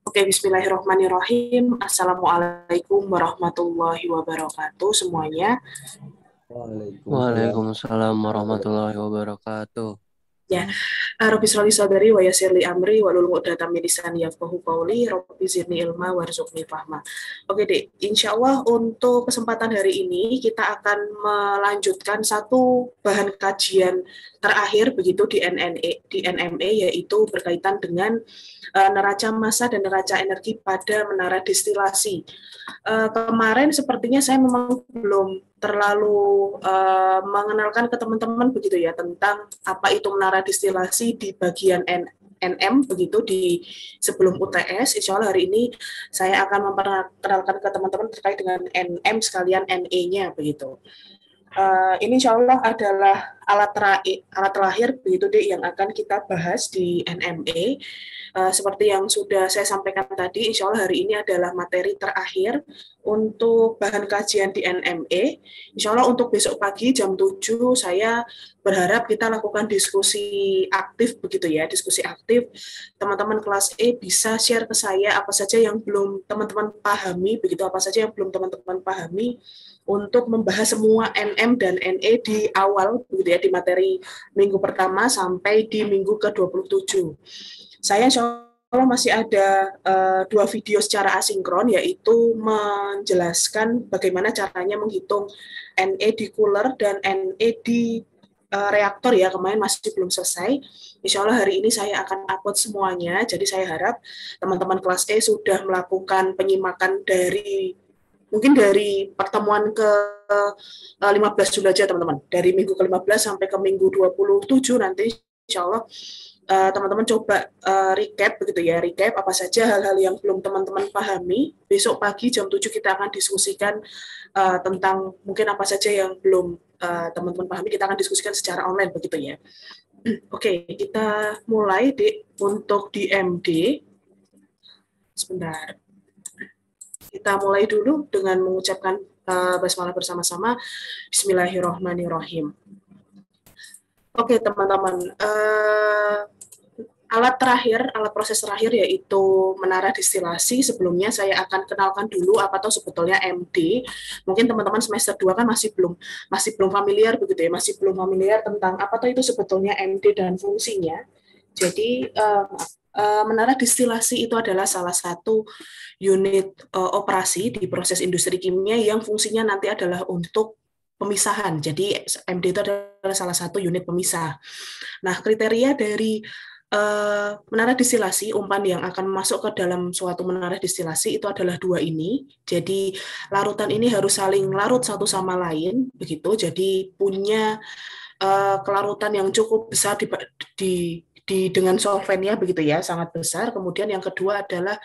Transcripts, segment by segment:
Oke, bismillahirrahmanirrahim. Assalamualaikum warahmatullahi wabarakatuh semuanya. Waalaikumsalam warahmatullahi wabarakatuh. Ya. Ah, Robi sholli sadri Waya Sirli amri Walul lul uqdatam Yafkohu Pauli, Robi Zirni ilma warzuqni fahma. Oke, Dek. Allah untuk kesempatan hari ini kita akan melanjutkan satu bahan kajian terakhir begitu di NNE di NME yaitu berkaitan dengan uh, neraca massa dan neraca energi pada menara distilasi. Uh, eh, kemarin sepertinya saya memang belum terlalu uh, mengenalkan ke teman-teman begitu ya tentang apa itu menara distilasi di bagian N NM begitu di sebelum UTS. Insya Allah hari ini saya akan memperkenalkan ke teman-teman terkait dengan NM sekalian NE-nya begitu uh, ini insya Allah adalah alat, terakhir, alat terakhir begitu deh yang akan kita bahas di NME. Uh, eh, seperti yang sudah saya sampaikan tadi, insya Allah hari ini adalah materi terakhir untuk bahan kajian di NME. Insya Allah untuk besok pagi jam 7 saya berharap kita lakukan diskusi aktif begitu ya, diskusi aktif. Teman-teman kelas E bisa share ke saya apa saja yang belum teman-teman pahami, begitu apa saja yang belum teman-teman pahami untuk membahas semua NM dan NE di awal begitu ya di materi minggu pertama sampai di minggu ke-27. Saya insya Allah masih ada uh, dua video secara asinkron yaitu menjelaskan bagaimana caranya menghitung NE di cooler dan NE di eh, reaktor ya kemarin masih belum selesai. Insya Allah hari ini saya akan upload semuanya. Jadi saya harap teman-teman kelas E sudah melakukan penyimakan dari mungkin dari pertemuan ke 15 eh, Juli aja teman-teman. Dari minggu ke-15 sampai ke minggu 27 nanti insya Allah eh, teman-teman coba eh, recap begitu ya, recap apa saja hal-hal yang belum teman-teman pahami. Besok pagi jam 7 kita akan diskusikan tentang mungkin apa saja yang belum teman-teman pahami, kita akan diskusikan secara online begitu ya. Hmm, oke, kita mulai di untuk MD Sebentar. Kita mulai dulu dengan mengucapkan uh, basmalah bersama-sama. Bismillahirrohmanirrohim. Oke, okay, teman-teman. Uh, alat terakhir, alat proses terakhir yaitu menara distilasi. Sebelumnya saya akan kenalkan dulu apa tuh sebetulnya MD. Mungkin teman-teman semester 2 kan masih belum masih belum familiar begitu ya, masih belum familiar tentang apa tuh itu sebetulnya MD dan fungsinya. Jadi uh, Eh, menara distilasi itu adalah salah satu unit uh, operasi di proses industri kimia yang fungsinya nanti adalah untuk pemisahan. Jadi MD itu adalah salah satu unit pemisah. Nah, kriteria dari uh, eh, menara distilasi umpan yang akan masuk ke dalam suatu menara distilasi itu adalah dua ini. Jadi larutan ini harus saling larut satu sama lain, begitu. Jadi punya uh, kelarutan yang cukup besar di, di di dengan solvennya begitu ya sangat besar. Kemudian yang kedua adalah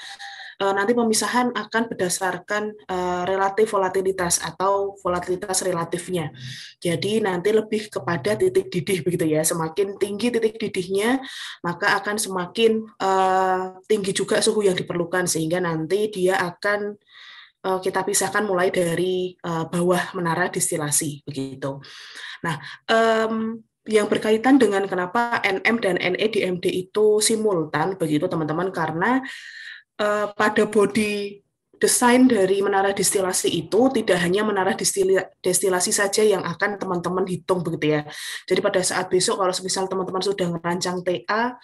uh, nanti pemisahan akan berdasarkan uh, relatif volatilitas atau volatilitas relatifnya. Jadi nanti lebih kepada titik didih begitu ya. Semakin tinggi titik didihnya, maka akan semakin uh, tinggi juga suhu yang diperlukan sehingga nanti dia akan kita pisahkan mulai dari bawah menara distilasi begitu. Nah, yang berkaitan dengan kenapa NM dan NE di MD itu simultan begitu teman-teman karena uh, pada body desain dari menara distilasi itu tidak hanya menara destilasi saja yang akan teman-teman hitung begitu ya. Jadi pada saat besok kalau misal teman-teman sudah merancang TA,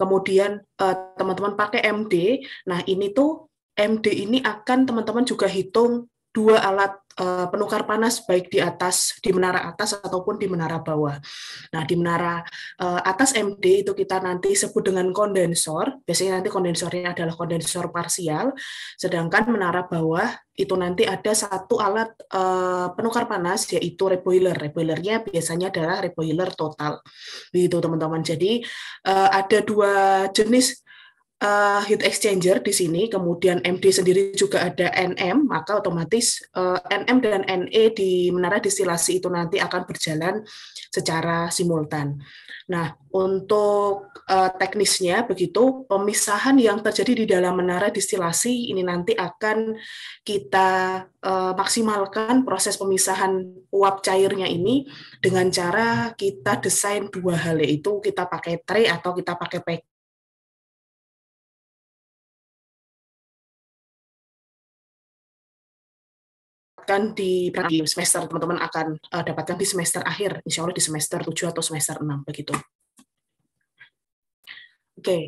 kemudian eh, teman-teman uh, pakai MD, nah ini tuh MD ini akan teman-teman juga hitung dua alat eh, penukar panas baik di atas di menara atas ataupun di menara bawah. Nah, di menara eh, atas MD itu kita nanti sebut dengan kondensor. Biasanya nanti kondensornya adalah kondensor parsial. Sedangkan menara bawah itu nanti ada satu alat eh, penukar panas yaitu reboiler. Reboilernya biasanya adalah reboiler total. Begitu teman-teman. Jadi ada dua jenis uh, heat exchanger di sini, kemudian MD sendiri juga ada NM, maka otomatis uh, eh, NM dan NE di menara distilasi itu nanti akan berjalan secara simultan. Nah, untuk uh, teknisnya begitu, pemisahan yang terjadi di dalam menara distilasi ini nanti akan kita uh, maksimalkan proses pemisahan uap cairnya ini dengan cara kita desain dua hal yaitu kita pakai tray atau kita pakai pack dapatkan di semester teman-teman akan uh, dapatkan di semester akhir, insya Allah di semester 7 atau semester 6 begitu. Oke, okay.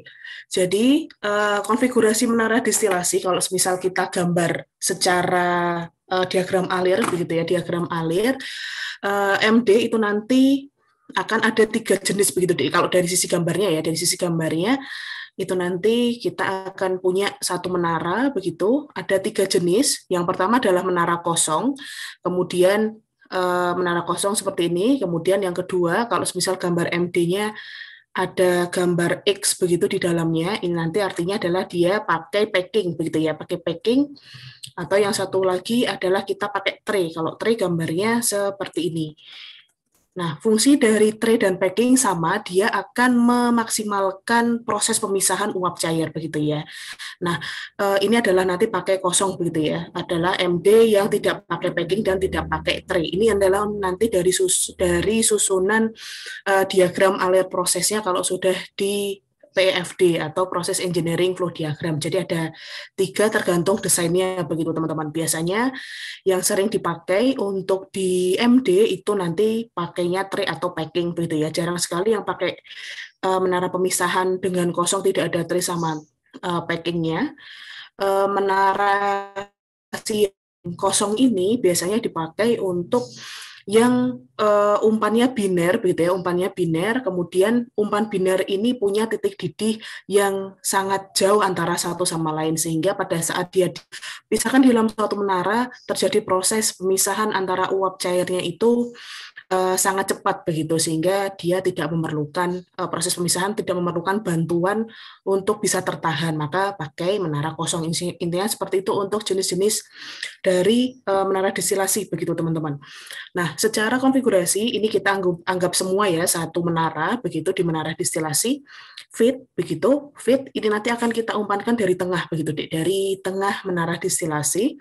jadi uh, konfigurasi menara distilasi kalau misal kita gambar secara uh, diagram alir, begitu ya diagram alir, uh, MD itu nanti akan ada tiga jenis begitu deh. Kalau dari sisi gambarnya ya, dari sisi gambarnya itu nanti kita akan punya satu menara begitu. Ada tiga jenis. Yang pertama adalah menara kosong, kemudian eh, menara kosong seperti ini. Kemudian yang kedua, kalau misal gambar MD-nya ada gambar X begitu di dalamnya, ini nanti artinya adalah dia pakai packing begitu ya, pakai packing. Atau yang satu lagi adalah kita pakai tray. Kalau tray gambarnya seperti ini. Nah, fungsi dari tray dan packing sama, dia akan memaksimalkan proses pemisahan uap cair begitu ya. Nah, eh, ini adalah nanti pakai kosong begitu ya, adalah MD yang tidak pakai packing dan tidak pakai tray. Ini adalah nanti dari sus dari susunan uh, diagram alir prosesnya kalau sudah di PFD atau proses engineering flow diagram. Jadi ada tiga tergantung desainnya begitu teman-teman. Biasanya yang sering dipakai untuk di MD itu nanti pakainya tray atau packing begitu ya. Jarang sekali yang pakai uh, menara pemisahan dengan kosong tidak ada tray sama uh, packingnya. Uh, menara si kosong ini biasanya dipakai untuk yang uh, umpannya biner begitu ya umpannya biner kemudian umpan biner ini punya titik didih yang sangat jauh antara satu sama lain sehingga pada saat dia dipisahkan di dalam suatu menara terjadi proses pemisahan antara uap cairnya itu Eh, sangat cepat begitu sehingga dia tidak memerlukan eh, proses pemisahan tidak memerlukan bantuan untuk bisa tertahan maka pakai menara kosong intinya seperti itu untuk jenis-jenis dari eh, menara destilasi begitu teman-teman. Nah secara konfigurasi ini kita anggap, anggap semua ya satu menara begitu di menara destilasi fit begitu fit ini nanti akan kita umpankan dari tengah begitu dari tengah menara destilasi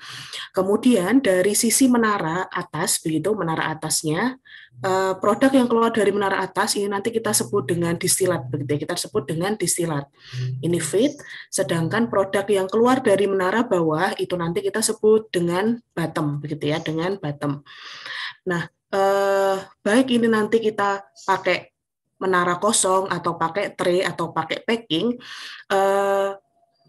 kemudian dari sisi menara atas begitu menara atasnya Eh, produk yang keluar dari menara atas ini nanti kita sebut dengan distilat begitu ya. kita sebut dengan distilat hmm. ini feed sedangkan produk yang keluar dari menara bawah itu nanti kita sebut dengan bottom begitu ya dengan bottom nah eh, baik ini nanti kita pakai menara kosong atau pakai tray atau pakai packing eh,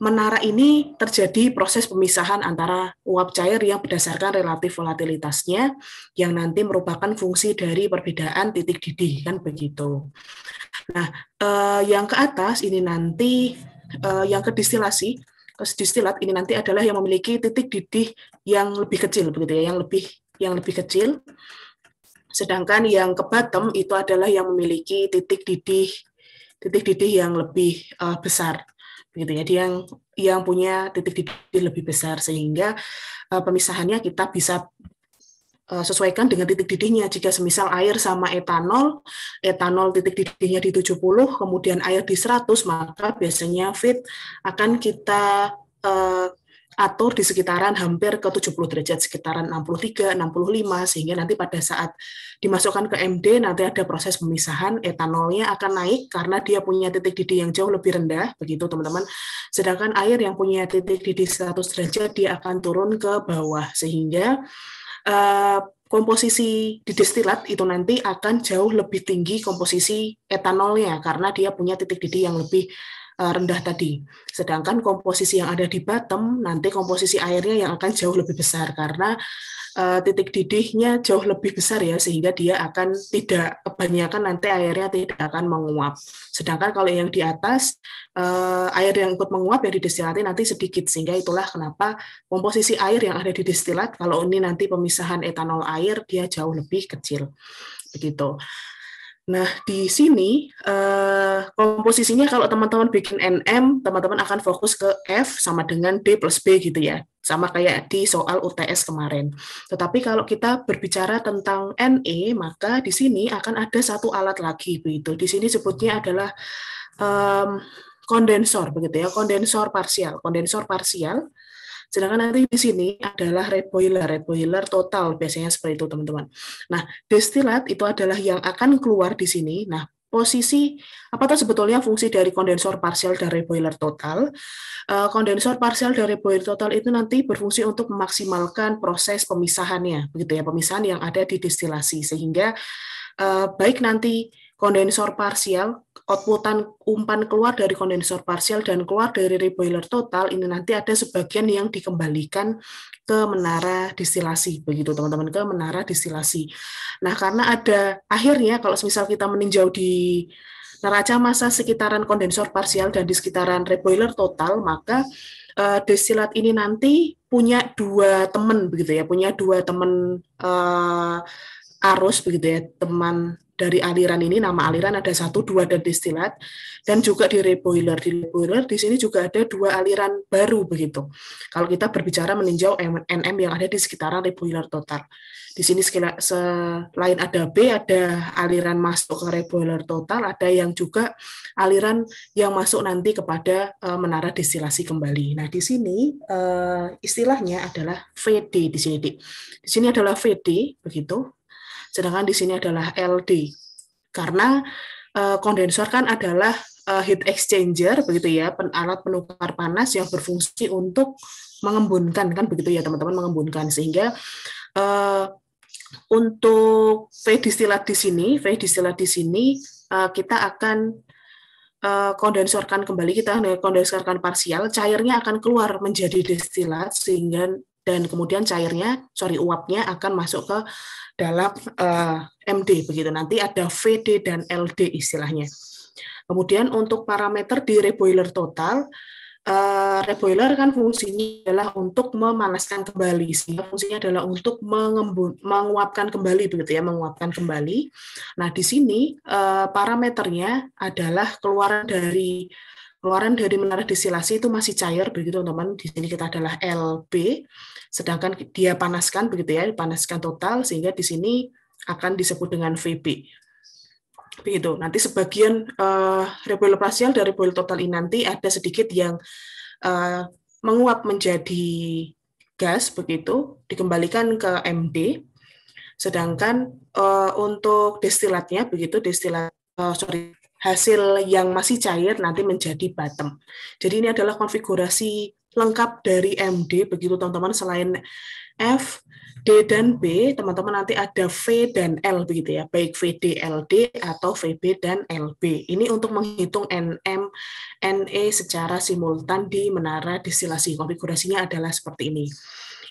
menara ini terjadi proses pemisahan antara uap cair yang berdasarkan relatif volatilitasnya yang nanti merupakan fungsi dari perbedaan titik didih kan begitu. Nah, eh, yang ke atas ini nanti eh, yang ke distilasi distilat ini nanti adalah yang memiliki titik didih yang lebih kecil begitu ya, yang lebih yang lebih kecil. Sedangkan yang ke bottom itu adalah yang memiliki titik didih titik didih yang lebih uh, besar gitu ya yang yang punya titik didih lebih besar sehingga uh, pemisahannya kita bisa eh, sesuaikan dengan titik didihnya. Jika semisal air sama etanol, etanol titik didihnya di 70, kemudian air di 100, maka biasanya fit akan kita uh, atur di sekitaran hampir ke 70 derajat, sekitaran 63, 65, sehingga nanti pada saat dimasukkan ke MD, nanti ada proses pemisahan, etanolnya akan naik karena dia punya titik didih yang jauh lebih rendah, begitu teman-teman. Sedangkan air yang punya titik didih 100 derajat, dia akan turun ke bawah, sehingga uh, komposisi di distilat itu nanti akan jauh lebih tinggi komposisi etanolnya, karena dia punya titik didih yang lebih Eh, rendah tadi. Sedangkan komposisi yang ada di bottom nanti komposisi airnya yang akan jauh lebih besar karena eh, titik didihnya jauh lebih besar ya sehingga dia akan tidak kebanyakan nanti airnya tidak akan menguap. Sedangkan kalau yang di atas eh, air yang ikut menguap yang didestilasi nanti sedikit sehingga itulah kenapa komposisi air yang ada di destilat kalau ini nanti pemisahan etanol air dia jauh lebih kecil. Begitu. Nah, di sini uh, komposisinya kalau teman-teman bikin NM, teman-teman akan fokus ke F sama dengan D plus B gitu ya. Sama kayak di soal UTS kemarin. Tetapi kalau kita berbicara tentang NE, maka di sini akan ada satu alat lagi begitu. Di sini sebutnya adalah um, kondensor begitu ya, kondensor parsial. Kondensor parsial Sedangkan nanti di sini adalah red boiler, red boiler total biasanya seperti itu teman-teman. Nah, destilat itu adalah yang akan keluar di sini. Nah, posisi apa tuh sebetulnya fungsi dari kondensor parsial dari boiler total. Eh, kondensor parsial dari boiler total itu nanti berfungsi untuk memaksimalkan proses pemisahannya, begitu ya, pemisahan yang ada di destilasi sehingga eh, baik nanti kondensor parsial outputan umpan keluar dari kondensor parsial dan keluar dari reboiler total ini nanti ada sebagian yang dikembalikan ke menara distilasi begitu teman-teman ke menara distilasi. Nah, karena ada akhirnya kalau misal kita meninjau di neraca massa sekitaran kondensor parsial dan di sekitaran reboiler total maka uh, destilat ini nanti punya dua teman begitu ya, punya dua teman uh, arus begitu ya, teman dari aliran ini nama aliran ada satu dua dan distilat dan juga di reboiler di reboiler di sini juga ada dua aliran baru begitu kalau kita berbicara meninjau NM yang ada di sekitaran reboiler total di sini selain ada B ada aliran masuk ke reboiler total ada yang juga aliran yang masuk nanti kepada eh, menara distilasi kembali nah di sini eh, istilahnya adalah VD di sini di sini adalah VD begitu Sedangkan di sini adalah LD. Karena eh, kondensor kan adalah eh, heat exchanger begitu ya, pen alat penukar panas yang berfungsi untuk mengembunkan kan begitu ya teman-teman mengembunkan sehingga eh, untuk V distillate di sini, V distillate di sini kita akan uh, kondensorkan kembali kita kondensorkan parsial, cairnya akan keluar menjadi distillate sehingga dan kemudian cairnya, sorry uapnya akan masuk ke dalam uh, eh, MD begitu. Nanti ada VD dan LD istilahnya. Kemudian untuk parameter di reboiler total, uh, reboiler kan fungsinya adalah untuk memanaskan kembali, sehingga fungsinya adalah untuk menguapkan kembali begitu ya, menguapkan kembali. Nah di sini uh, parameternya adalah keluaran dari keluaran dari menara distilasi itu masih cair begitu teman-teman. Di sini kita adalah LB. Sedangkan dia panaskan begitu ya, dipanaskan total sehingga di sini akan disebut dengan VB. Begitu. Nanti sebagian uh, reboil parsial dari boil total ini nanti ada sedikit yang uh, menguap menjadi gas begitu, dikembalikan ke MD. Sedangkan uh, untuk destilatnya begitu destilat uh, sorry hasil yang masih cair nanti menjadi bottom. Jadi ini adalah konfigurasi lengkap dari MD begitu teman-teman selain F, D dan B, teman-teman nanti ada V dan L begitu ya, baik VD, LD atau VB dan LB. Ini untuk menghitung NM, NE secara simultan di menara distilasi Konfigurasinya adalah seperti ini.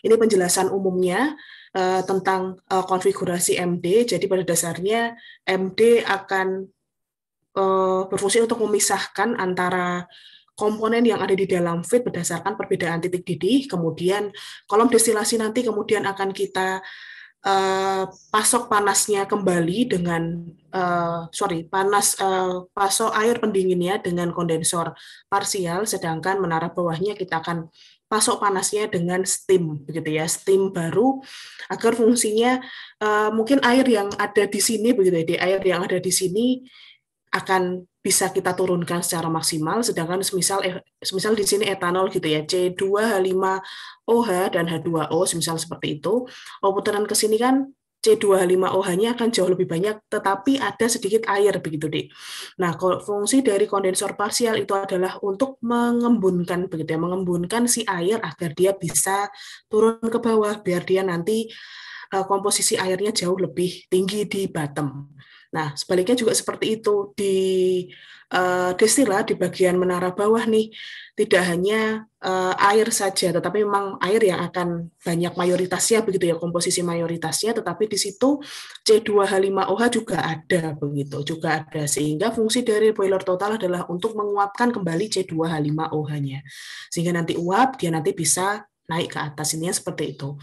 Ini penjelasan umumnya uh, tentang uh, konfigurasi MD. Jadi pada dasarnya MD akan uh, berfungsi untuk memisahkan antara komponen yang ada di dalam feed berdasarkan perbedaan titik didih, kemudian kolom destilasi nanti kemudian akan kita uh, pasok panasnya kembali dengan uh, sorry panas uh, pasok air pendinginnya dengan kondensor parsial, sedangkan menara bawahnya kita akan pasok panasnya dengan steam begitu ya steam baru agar fungsinya uh, mungkin air yang ada di sini begitu ya di air yang ada di sini akan bisa kita turunkan secara maksimal sedangkan semisal eh, semisal di sini etanol gitu ya C2H5OH dan H2O semisal seperti itu oh putaran ke sini kan C2H5OH-nya akan jauh lebih banyak tetapi ada sedikit air begitu deh. Nah, kalau fungsi dari kondensor parsial itu adalah untuk mengembunkan begitu ya, mengembunkan si air agar dia bisa turun ke bawah biar dia nanti eh, komposisi airnya jauh lebih tinggi di bottom. Nah, sebaliknya juga seperti itu di uh, destila di bagian menara bawah nih, tidak hanya uh, air saja, tetapi memang air yang akan banyak mayoritasnya begitu ya komposisi mayoritasnya, tetapi di situ C2H5OH juga ada begitu, juga ada sehingga fungsi dari boiler total adalah untuk menguapkan kembali C2H5OH-nya. Sehingga nanti uap dia nanti bisa naik ke atas ini seperti itu.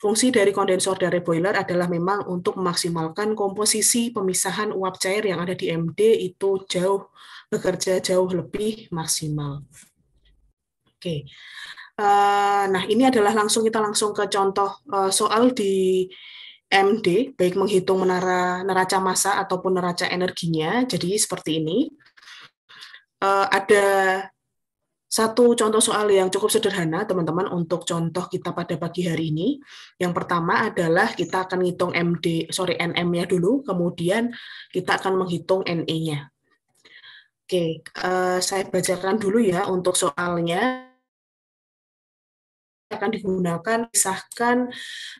Fungsi dari kondensor dari boiler adalah memang untuk memaksimalkan komposisi pemisahan uap cair yang ada di MD itu jauh bekerja jauh lebih maksimal. Oke. Eh, nah, ini adalah langsung kita langsung ke contoh eh, soal di MD, baik menghitung menara neraca massa ataupun neraca energinya. Jadi seperti ini. Eh, ada satu contoh soal yang cukup sederhana, teman-teman, untuk contoh kita pada pagi hari ini. Yang pertama adalah kita akan menghitung MD, sorry, NM-nya dulu, kemudian kita akan menghitung NE-nya. Oke, eh, saya bacakan dulu ya untuk soalnya akan digunakan pisahkan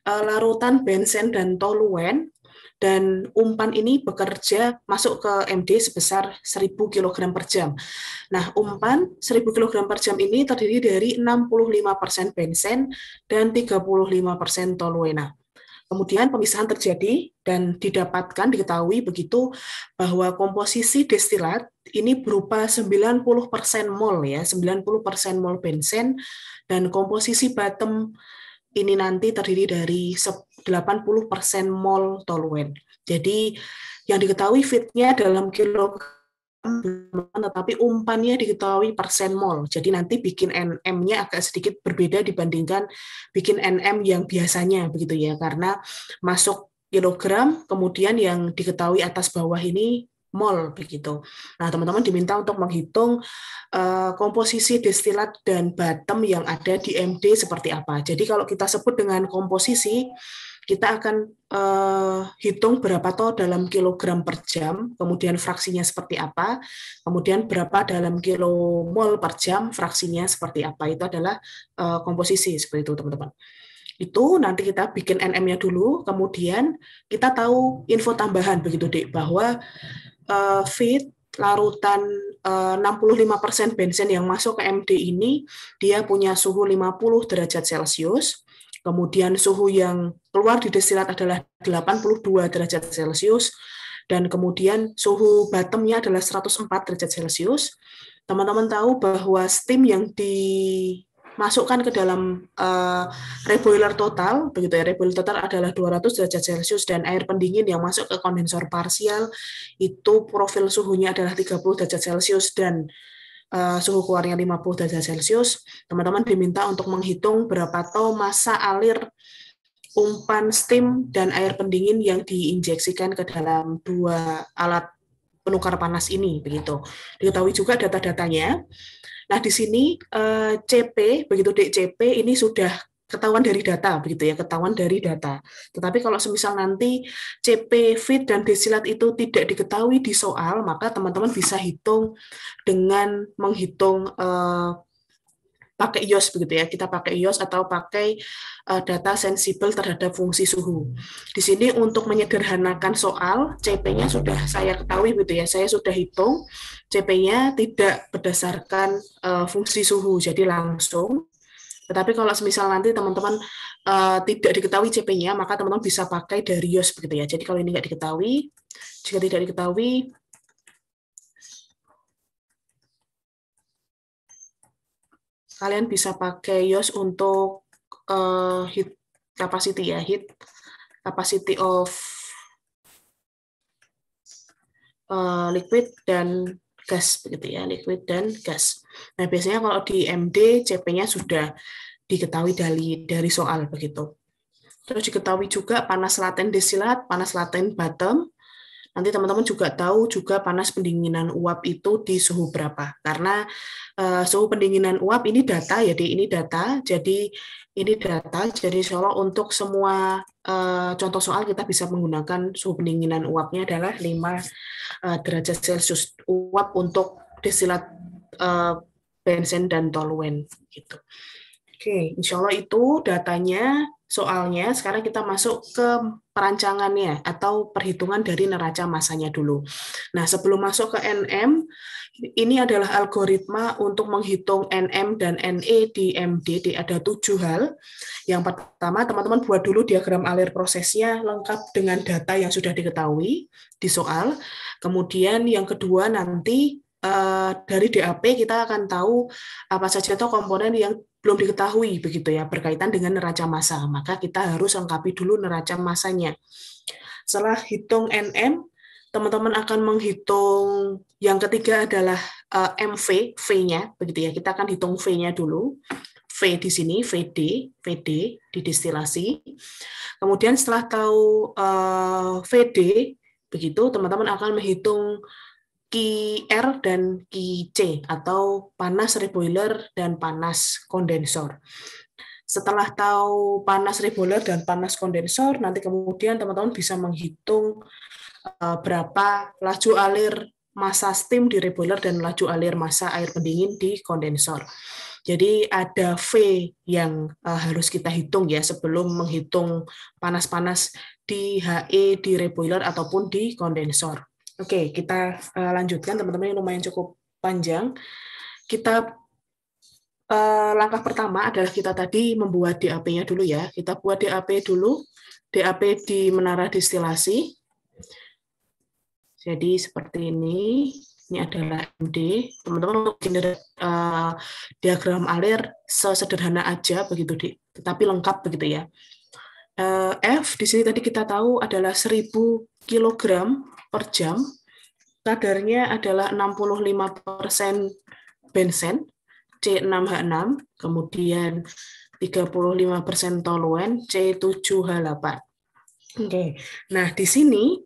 eh, larutan bensin dan toluen dan umpan ini bekerja masuk ke MD sebesar 1000 kg per jam. Nah, umpan 1000 kg per jam ini terdiri dari 65% bensin dan 35% toluena. Kemudian pemisahan terjadi dan didapatkan diketahui begitu bahwa komposisi destilat ini berupa 90% mol ya, 90% mol bensin dan komposisi bottom ini nanti terdiri dari 80% mol toluen. Jadi yang diketahui fitnya dalam kilogram tetapi umpannya diketahui persen mol. Jadi nanti bikin NM-nya agak sedikit berbeda dibandingkan bikin NM yang biasanya begitu ya karena masuk kilogram kemudian yang diketahui atas bawah ini mol begitu. Nah, teman-teman diminta untuk menghitung uh, komposisi destilat dan bottom yang ada di MD seperti apa. Jadi kalau kita sebut dengan komposisi kita akan uh, hitung berapa toh dalam kilogram per jam, kemudian fraksinya seperti apa, kemudian berapa dalam kilo mol per jam, fraksinya seperti apa. Itu adalah uh, komposisi seperti itu, teman-teman. Itu nanti kita bikin NM-nya dulu, kemudian kita tahu info tambahan begitu, Dek, bahwa uh, eh, fit larutan uh, 65% bensin yang masuk ke MD ini dia punya suhu 50 derajat Celcius Kemudian suhu yang keluar di destilat adalah 82 derajat Celcius dan kemudian suhu bottomnya adalah 104 derajat Celcius. Teman-teman tahu bahwa steam yang dimasukkan ke dalam uh, reboiler total, begitu ya, reboiler total adalah 200 derajat Celcius dan air pendingin yang masuk ke kondensor parsial itu profil suhunya adalah 30 derajat Celcius dan uh, suhu keluarnya 50 derajat Celcius, teman-teman diminta untuk menghitung berapa tau masa alir umpan steam dan air pendingin yang diinjeksikan ke dalam dua alat penukar panas ini begitu. Diketahui juga data-datanya. Nah, di sini eh, CP begitu DCP ini sudah ketahuan dari data begitu ya ketahuan dari data tetapi kalau semisal nanti CP fit dan desilat itu tidak diketahui di soal maka teman-teman bisa hitung dengan menghitung eh, pakai IOS begitu ya. Kita pakai IOS atau pakai uh, data sensibel terhadap fungsi suhu. Di sini untuk menyederhanakan soal, CP-nya sudah saya ketahui begitu ya. Saya sudah hitung CP-nya tidak berdasarkan uh, fungsi suhu. Jadi langsung tetapi kalau semisal nanti teman-teman uh, tidak diketahui CP-nya, maka teman-teman bisa pakai Darius begitu ya. Jadi kalau ini nggak diketahui, jika tidak diketahui, kalian bisa pakai Yos untuk uh, hit capacity ya, hit capacity of uh, liquid dan gas begitu ya, liquid dan gas. Nah, biasanya kalau di MD CP-nya sudah diketahui dari dari soal begitu. Terus diketahui juga panas laten desilat, panas laten bottom, Nanti teman-teman juga tahu juga panas pendinginan uap itu di suhu berapa. Karena uh, suhu pendinginan uap ya, ini data, jadi ini data, jadi ini data, jadi seolah untuk semua uh, contoh soal kita bisa menggunakan suhu pendinginan uapnya adalah 5 uh, eh, derajat Celcius uap untuk desilat uh, bensin dan toluen gitu. Oke, okay, insya Allah itu datanya Soalnya sekarang kita masuk ke perancangannya atau perhitungan dari neraca masanya dulu. Nah, sebelum masuk ke NM, ini adalah algoritma untuk menghitung NM dan NE di MD. Di Ada tujuh hal. Yang pertama, teman-teman buat dulu diagram alir prosesnya lengkap dengan data yang sudah diketahui di soal. Kemudian yang kedua nanti Eh, dari DAP kita akan tahu apa saja itu komponen yang belum diketahui begitu ya berkaitan dengan neraca massa. Maka kita harus lengkapi dulu neraca masanya. Setelah hitung NM, teman-teman akan menghitung yang ketiga adalah eh, MV, V-nya begitu ya. Kita akan hitung V-nya dulu. V di sini, VD, VD di distilasi Kemudian setelah tahu eh, VD, begitu teman-teman akan menghitung Ki R dan Ki C atau panas reboiler dan panas kondensor. Setelah tahu panas reboiler dan panas kondensor, nanti kemudian teman-teman bisa menghitung eh, berapa laju alir masa steam di reboiler dan laju alir masa air pendingin di kondensor. Jadi ada V yang eh, harus kita hitung ya sebelum menghitung panas-panas di HE di reboiler ataupun di kondensor. Oke, kita uh, lanjutkan teman-teman yang lumayan cukup panjang. Kita uh, langkah pertama adalah kita tadi membuat DAP-nya dulu ya. Kita buat DAP dulu, DAP di menara distilasi. Jadi seperti ini, ini adalah MD. Teman-teman untuk -teman, uh, eh, diagram alir sesederhana aja begitu, di, tetapi lengkap begitu ya. F di sini tadi kita tahu adalah 1000 kg per jam, kadarnya adalah 65% bensin C6H6, kemudian 35% toluen, C7H8. Oke. Nah, di sini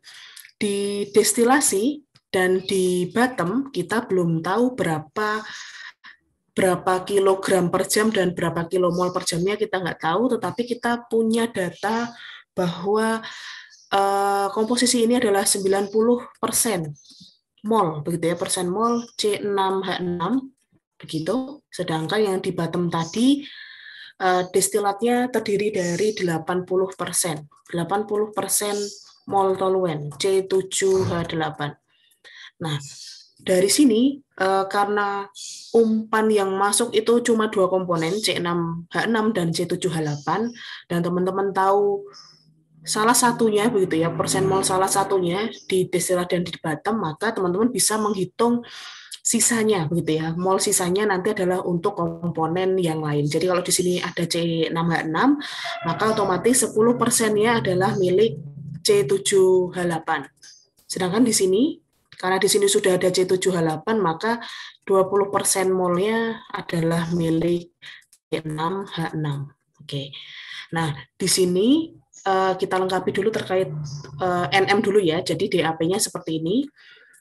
di destilasi dan di bottom kita belum tahu berapa berapa kilogram per jam dan berapa kilomol per jamnya kita nggak tahu, tetapi kita punya data bahwa Eh, komposisi ini adalah 90% mol, begitu ya, persen mol C6H6, begitu. Sedangkan yang di bottom tadi, eh, destilatnya terdiri dari 80%, 80% mol toluen C7H8. Nah, dari sini eh, karena umpan yang masuk itu cuma dua komponen C6H6 dan C7H8 dan teman-teman tahu salah satunya begitu ya persen mol salah satunya di Desera dan di Batam maka teman-teman bisa menghitung sisanya begitu ya mol sisanya nanti adalah untuk komponen yang lain jadi kalau di sini ada C6H6 maka otomatis 10 persennya adalah milik C7H8 sedangkan di sini karena di sini sudah ada C7H8 maka 20 persen molnya adalah milik C6H6 oke nah di sini Eh, kita lengkapi dulu terkait eh, NM dulu ya. Jadi DAP-nya seperti ini.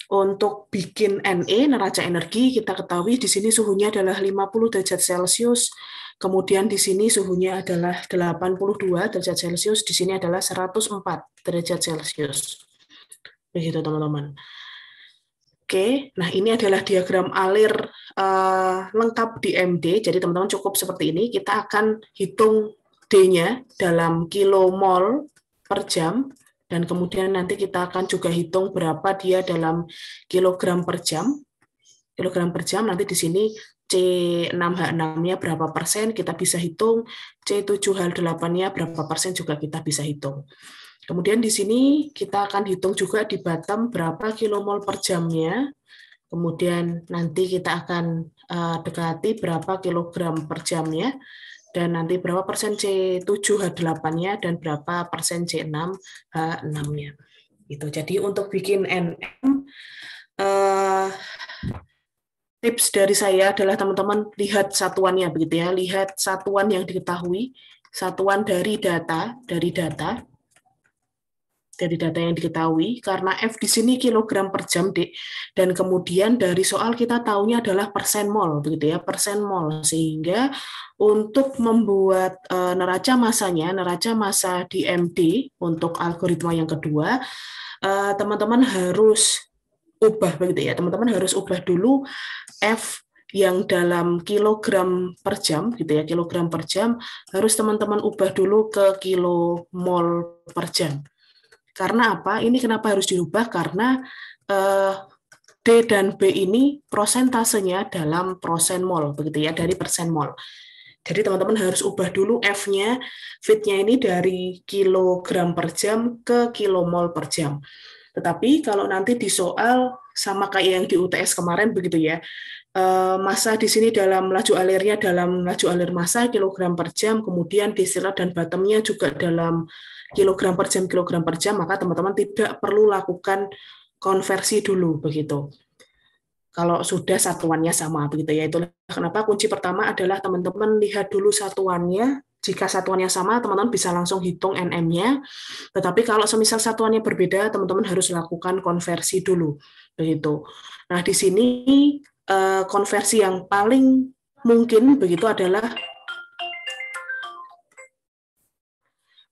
Untuk bikin NE, neraca energi, kita ketahui di sini suhunya adalah 50 derajat Celcius, kemudian di sini suhunya adalah 82 derajat Celcius, di sini adalah 104 derajat Celcius. Begitu, teman-teman. Oke, nah ini adalah diagram alir uh, lengkap di MD. Jadi teman-teman cukup seperti ini. Kita akan hitung D-nya dalam kilomol per jam, dan kemudian nanti kita akan juga hitung berapa dia dalam kilogram per jam. Kilogram per jam nanti di sini C6H6-nya berapa persen kita bisa hitung, C7H8-nya berapa persen juga kita bisa hitung. Kemudian di sini kita akan hitung juga di Batam berapa kilomol per jamnya, kemudian nanti kita akan eh, dekati berapa kilogram per jamnya, dan nanti berapa persen C7 H8-nya dan berapa persen C6 H6-nya. Itu. Jadi untuk bikin NM eh, tips dari saya adalah teman-teman lihat satuannya begitu ya, lihat satuan yang diketahui, satuan dari data, dari data dari data yang diketahui karena F di sini kilogram per jam Dek dan kemudian dari soal kita tahunya adalah persen mol begitu ya persen mol sehingga untuk membuat e, neraca masanya neraca masa di MD untuk algoritma yang kedua eh, teman-teman harus ubah begitu ya teman-teman harus ubah dulu F yang dalam kilogram per jam gitu ya kilogram per jam harus teman-teman ubah dulu ke kilo mol per jam karena apa? Ini kenapa harus dirubah? Karena eh, D dan B ini prosentasenya dalam prosen mol, begitu ya, dari persen mol. Jadi teman-teman harus ubah dulu F-nya, fit-nya ini dari kilogram per jam ke kilomol per jam. Tetapi kalau nanti di soal sama kayak yang di UTS kemarin begitu ya, eh, masa di sini dalam laju alirnya dalam laju alir masa kilogram per jam, kemudian distillate dan bottomnya juga dalam kilogram per jam kilogram per jam maka teman-teman tidak perlu lakukan konversi dulu begitu kalau sudah satuannya sama begitu ya itu kenapa kunci pertama adalah teman-teman lihat dulu satuannya jika satuannya sama teman-teman bisa langsung hitung NM-nya tetapi kalau semisal satuannya berbeda teman-teman harus lakukan konversi dulu begitu nah di sini eh, konversi yang paling mungkin begitu adalah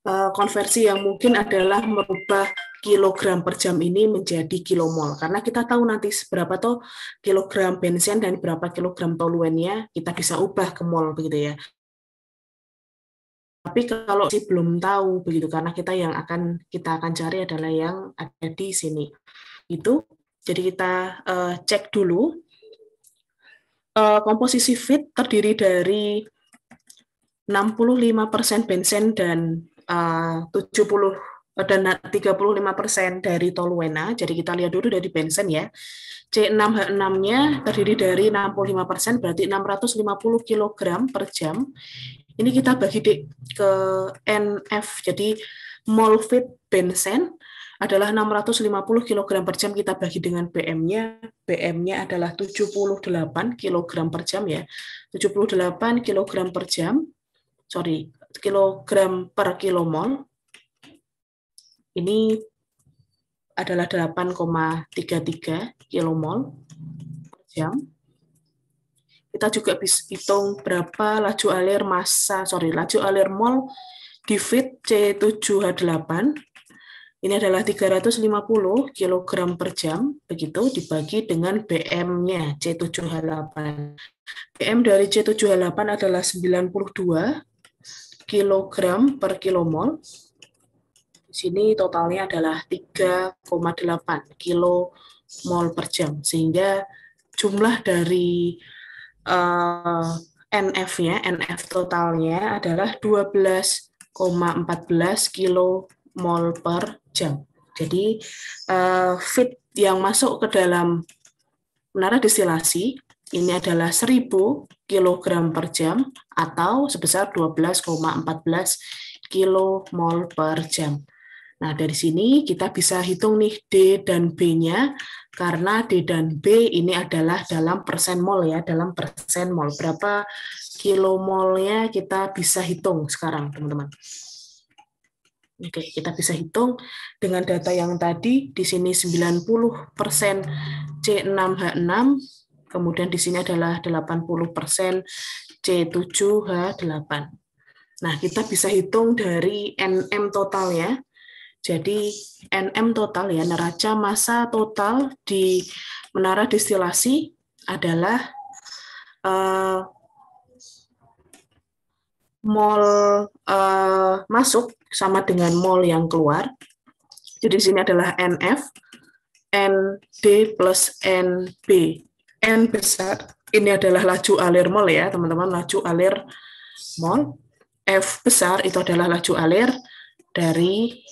Eh, konversi yang mungkin adalah merubah kilogram per jam ini menjadi kilomol karena kita tahu nanti seberapa tuh kilogram bensin dan berapa kilogram toluennya kita bisa ubah ke mol begitu ya tapi kalau sih belum tahu begitu karena kita yang akan kita akan cari adalah yang ada di sini itu jadi kita uh, cek dulu uh, komposisi fit terdiri dari 65% bensin dan 70 eh, eh, dan 35 persen dari toluena. Jadi kita lihat dulu dari bensin ya. C6H6-nya terdiri dari 65 persen, berarti 650 kg per jam. Ini kita bagi di, ke NF, jadi mol fit bensin adalah 650 kg per jam kita bagi dengan BM-nya. BM-nya adalah 78 kg per jam ya. 78 kg per jam. Sorry, kilogram per kilomol ini adalah 8,33 kilomol per jam. Kita juga bisa hitung berapa laju alir massa, sorry, laju alir mol di fit C7H8. Ini adalah 350 kg per jam, begitu dibagi dengan BM-nya C7H8. BM dari C7H8 adalah 92 kilogram per kilomol. Di sini totalnya adalah 3,8 kilomol per jam, sehingga jumlah dari uh, eh, NF-nya, NF totalnya adalah 12,14 kilomol per jam. Jadi uh, fit yang masuk ke dalam menara distilasi ini adalah 1000 kg per jam atau sebesar 12,14 kilomol per jam. Nah, dari sini kita bisa hitung nih D dan B-nya, karena D dan B ini adalah dalam persen mol ya, dalam persen mol. Berapa kilomolnya kita bisa hitung sekarang, teman-teman. Oke, kita bisa hitung dengan data yang tadi di sini 90% C6H6 Kemudian di sini adalah 80% C7H8. Nah, kita bisa hitung dari NM total ya. Jadi NM total ya, neraca massa total di menara distilasi adalah uh, eh, mol uh, eh, masuk sama dengan mol yang keluar. Jadi di sini adalah NF, ND plus NB. N besar, ini adalah laju alir mol ya, teman-teman, laju alir mol. F besar itu adalah laju alir dari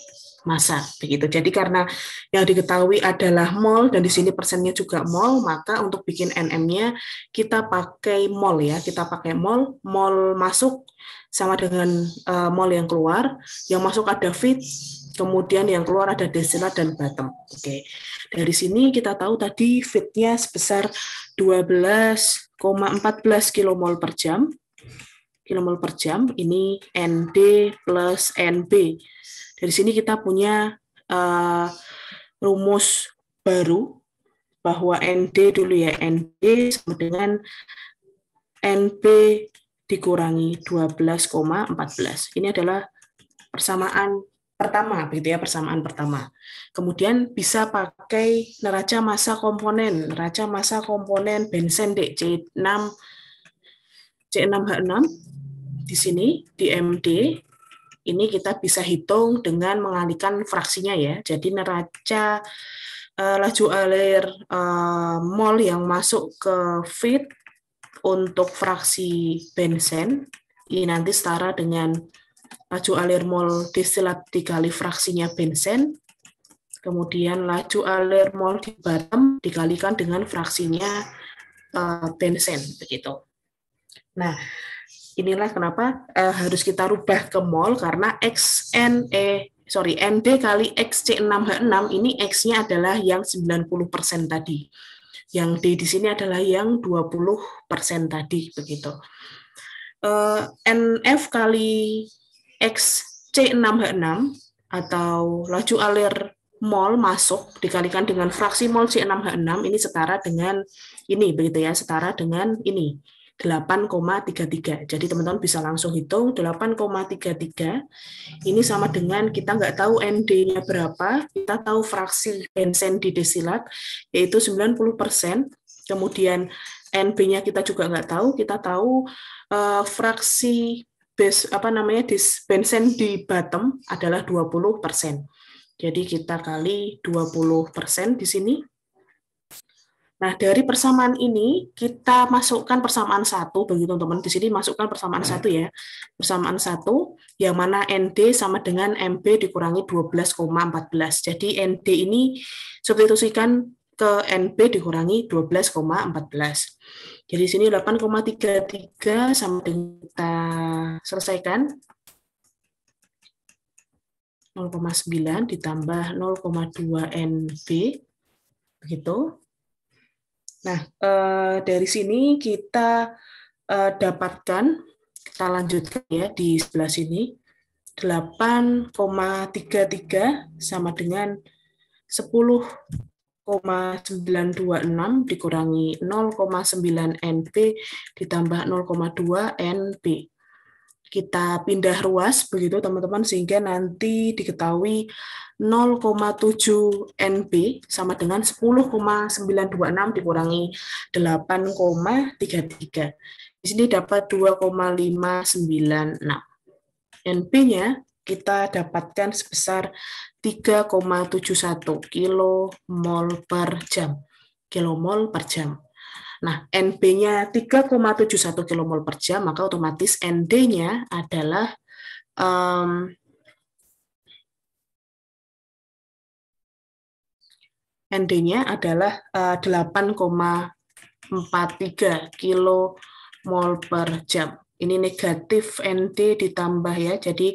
masa begitu. Jadi karena yang diketahui adalah mol dan di sini persennya juga mol, maka untuk bikin NM-nya kita pakai mol ya. Kita pakai mol, mol masuk sama dengan uh, eh, mol yang keluar. Yang masuk ada fit kemudian yang keluar ada desilat dan bottom. Oke. Okay. Dari sini kita tahu tadi fitnya sebesar 12,14 kmol per jam. Kilomol per jam ini ND plus NB. Dari sini kita punya uh, rumus baru bahwa ND dulu ya, ND sama dengan NB dikurangi 12,14. Ini adalah persamaan pertama begitu ya persamaan pertama kemudian bisa pakai neraca massa komponen neraca massa komponen bensin c 6 c C6H6 di sini di MD ini kita bisa hitung dengan mengalihkan fraksinya ya jadi neraca uh, laju alir uh, mol yang masuk ke feed untuk fraksi bensin ini nanti setara dengan laju alir mol distilat dikali fraksinya bensin, kemudian laju alir mol di bottom dikalikan dengan fraksinya uh, begitu. Nah, inilah kenapa eh, harus kita rubah ke mol karena XNE sorry, ND kali XC6H6 ini X-nya adalah yang 90% tadi. Yang D di sini adalah yang 20% tadi, begitu. Eh, NF kali X C6H6 atau laju alir mol masuk dikalikan dengan fraksi mol C6H6 ini setara dengan ini begitu ya, setara dengan ini 8,33. Jadi teman-teman bisa langsung hitung 8,33 ini sama dengan kita nggak tahu ND-nya berapa, kita tahu fraksi bensen di desilat yaitu 90%, kemudian NB-nya kita juga nggak tahu, kita tahu uh, fraksi base apa namanya dispensen di bottom adalah 20%. Jadi kita kali 20% di sini. Nah, dari persamaan ini kita masukkan persamaan satu begitu teman-teman. Di sini masukkan persamaan satu ya. Persamaan satu yang mana ND sama dengan MB dikurangi 12,14. Jadi ND ini substitusikan ke NB dikurangi 12,14. Jadi sini 8,33 sama dengan kita selesaikan 0,9 ditambah 0,2 NB begitu. Nah, eh, dari sini kita eh, dapatkan kita lanjutkan ya di sebelah sini 8,33 sama dengan 10 0,926 dikurangi 0,9 NP ditambah 0,2 NP. Kita pindah ruas begitu teman-teman sehingga nanti diketahui 0,7 NP sama dengan 10,926 dikurangi 8,33. Di sini dapat 2,596. NP-nya kita dapatkan sebesar 3,71 kilo mol per jam. Kilomol per jam. Nah, NB-nya 3,71 kilomol per jam, maka otomatis ND-nya adalah um, ND-nya adalah uh, eh, 8,43 kilo mol per jam. Ini negatif ND ditambah ya, jadi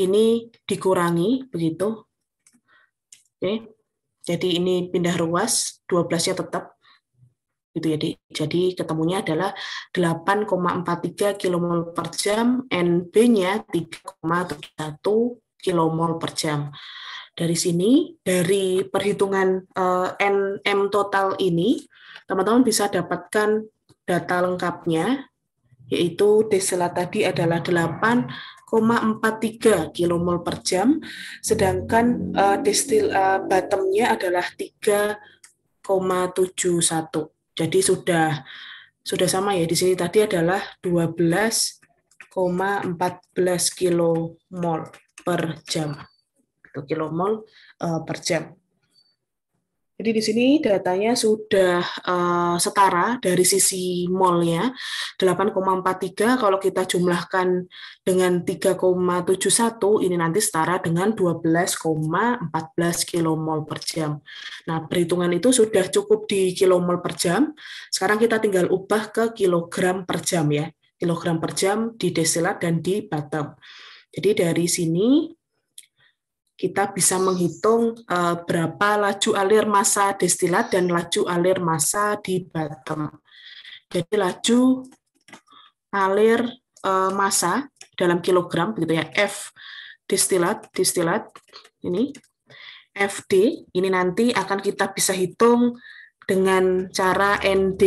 ini dikurangi begitu Oke. Jadi ini pindah ruas, 12-nya tetap gitu ya. Jadi ketemunya adalah 8,43 kmol per jam, NB-nya 3,1 kmol per jam. Dari sini, dari perhitungan uh, eh, NM total ini, teman-teman bisa dapatkan data lengkapnya, yaitu desela tadi adalah 8 3,43 kilomol per jam, sedangkan uh, destil uh, bottomnya adalah 3,71. Jadi sudah sudah sama ya di sini tadi adalah 12,14 kilomol per jam. Itu kilomol uh, per jam. Jadi di sini datanya sudah uh, setara dari sisi molnya 8,43 kalau kita jumlahkan dengan 3,71 ini nanti setara dengan 12,14 kilomol per jam. Nah, perhitungan itu sudah cukup di kilomol per jam. Sekarang kita tinggal ubah ke kilogram per jam ya. Kilogram per jam di desilat dan di Batam. Jadi dari sini kita bisa menghitung eh, berapa laju alir massa destilat dan laju alir massa di bottom. Jadi laju alir eh, massa dalam kilogram begitu ya F destilat destilat ini FD ini nanti akan kita bisa hitung dengan cara ND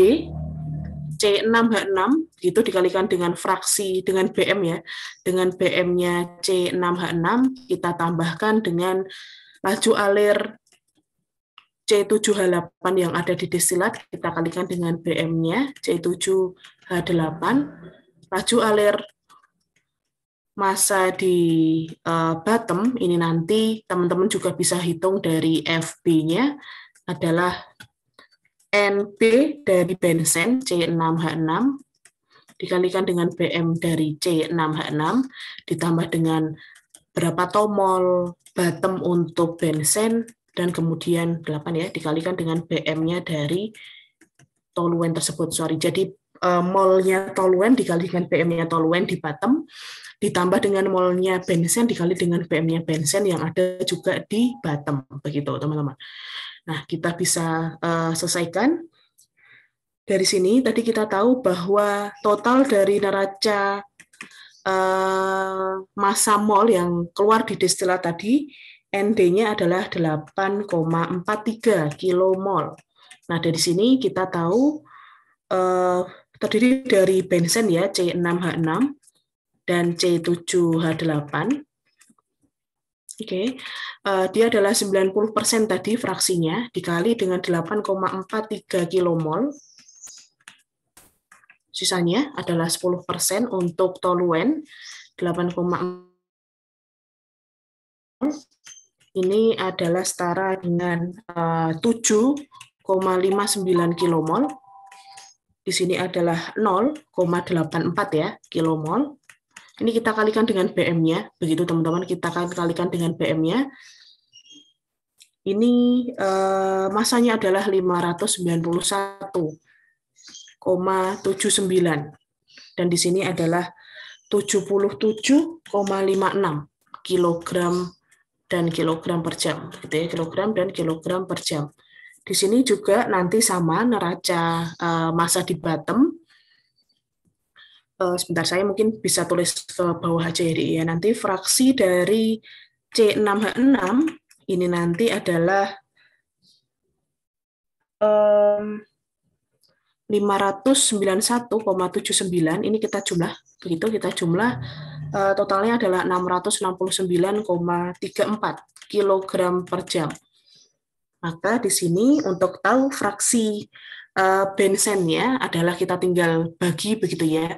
C6H6 itu dikalikan dengan fraksi dengan BM ya. Dengan BM-nya C6H6 kita tambahkan dengan laju alir C7H8 yang ada di desilat kita kalikan dengan BM-nya C7H8 laju alir masa di uh, bottom ini nanti teman-teman juga bisa hitung dari FB-nya adalah NP dari bensin C6H6 dikalikan dengan BM dari C6H6 ditambah dengan berapa tomol bottom untuk bensin dan kemudian 8 ya dikalikan dengan BM-nya dari toluen tersebut. Sorry, jadi eh, molnya toluen dikali dengan bm nya toluen di bottom, ditambah dengan molnya bensin dikali dengan bm nya bensin yang ada juga di bottom, begitu teman-teman. Nah, kita bisa uh, selesaikan. Dari sini tadi kita tahu bahwa total dari neraca uh, eh, masa mol yang keluar di destilat tadi ND-nya adalah 8,43 kilomol. Nah, dari sini kita tahu uh, terdiri dari bensin ya C6H6 dan C7H8. Oke, okay. uh, eh, dia adalah 90% tadi fraksinya dikali dengan 8,43 kilomol. Sisanya adalah 10% untuk toluen 8,4. Ini adalah setara dengan eh, uh, 7,59 kilomol. Di sini adalah 0,84 ya kilomol. Ini kita kalikan dengan BM-nya, begitu teman-teman, kita akan kalikan dengan BM-nya. Ini eh, masanya adalah 591,79 dan di sini adalah 77,56 kilogram dan kilogram per jam, gitu ya, kilogram dan kilogram per jam. Di sini juga nanti sama neraca eh, masa di bottom Eh, sebentar saya mungkin bisa tulis ke bawah aja ya, ya Nanti fraksi dari C6H6 ini nanti adalah um, 591,79 ini kita jumlah begitu kita jumlah eh, totalnya adalah 669,34 kg per jam. Maka di sini untuk tahu fraksi uh, bensennya adalah kita tinggal bagi begitu ya.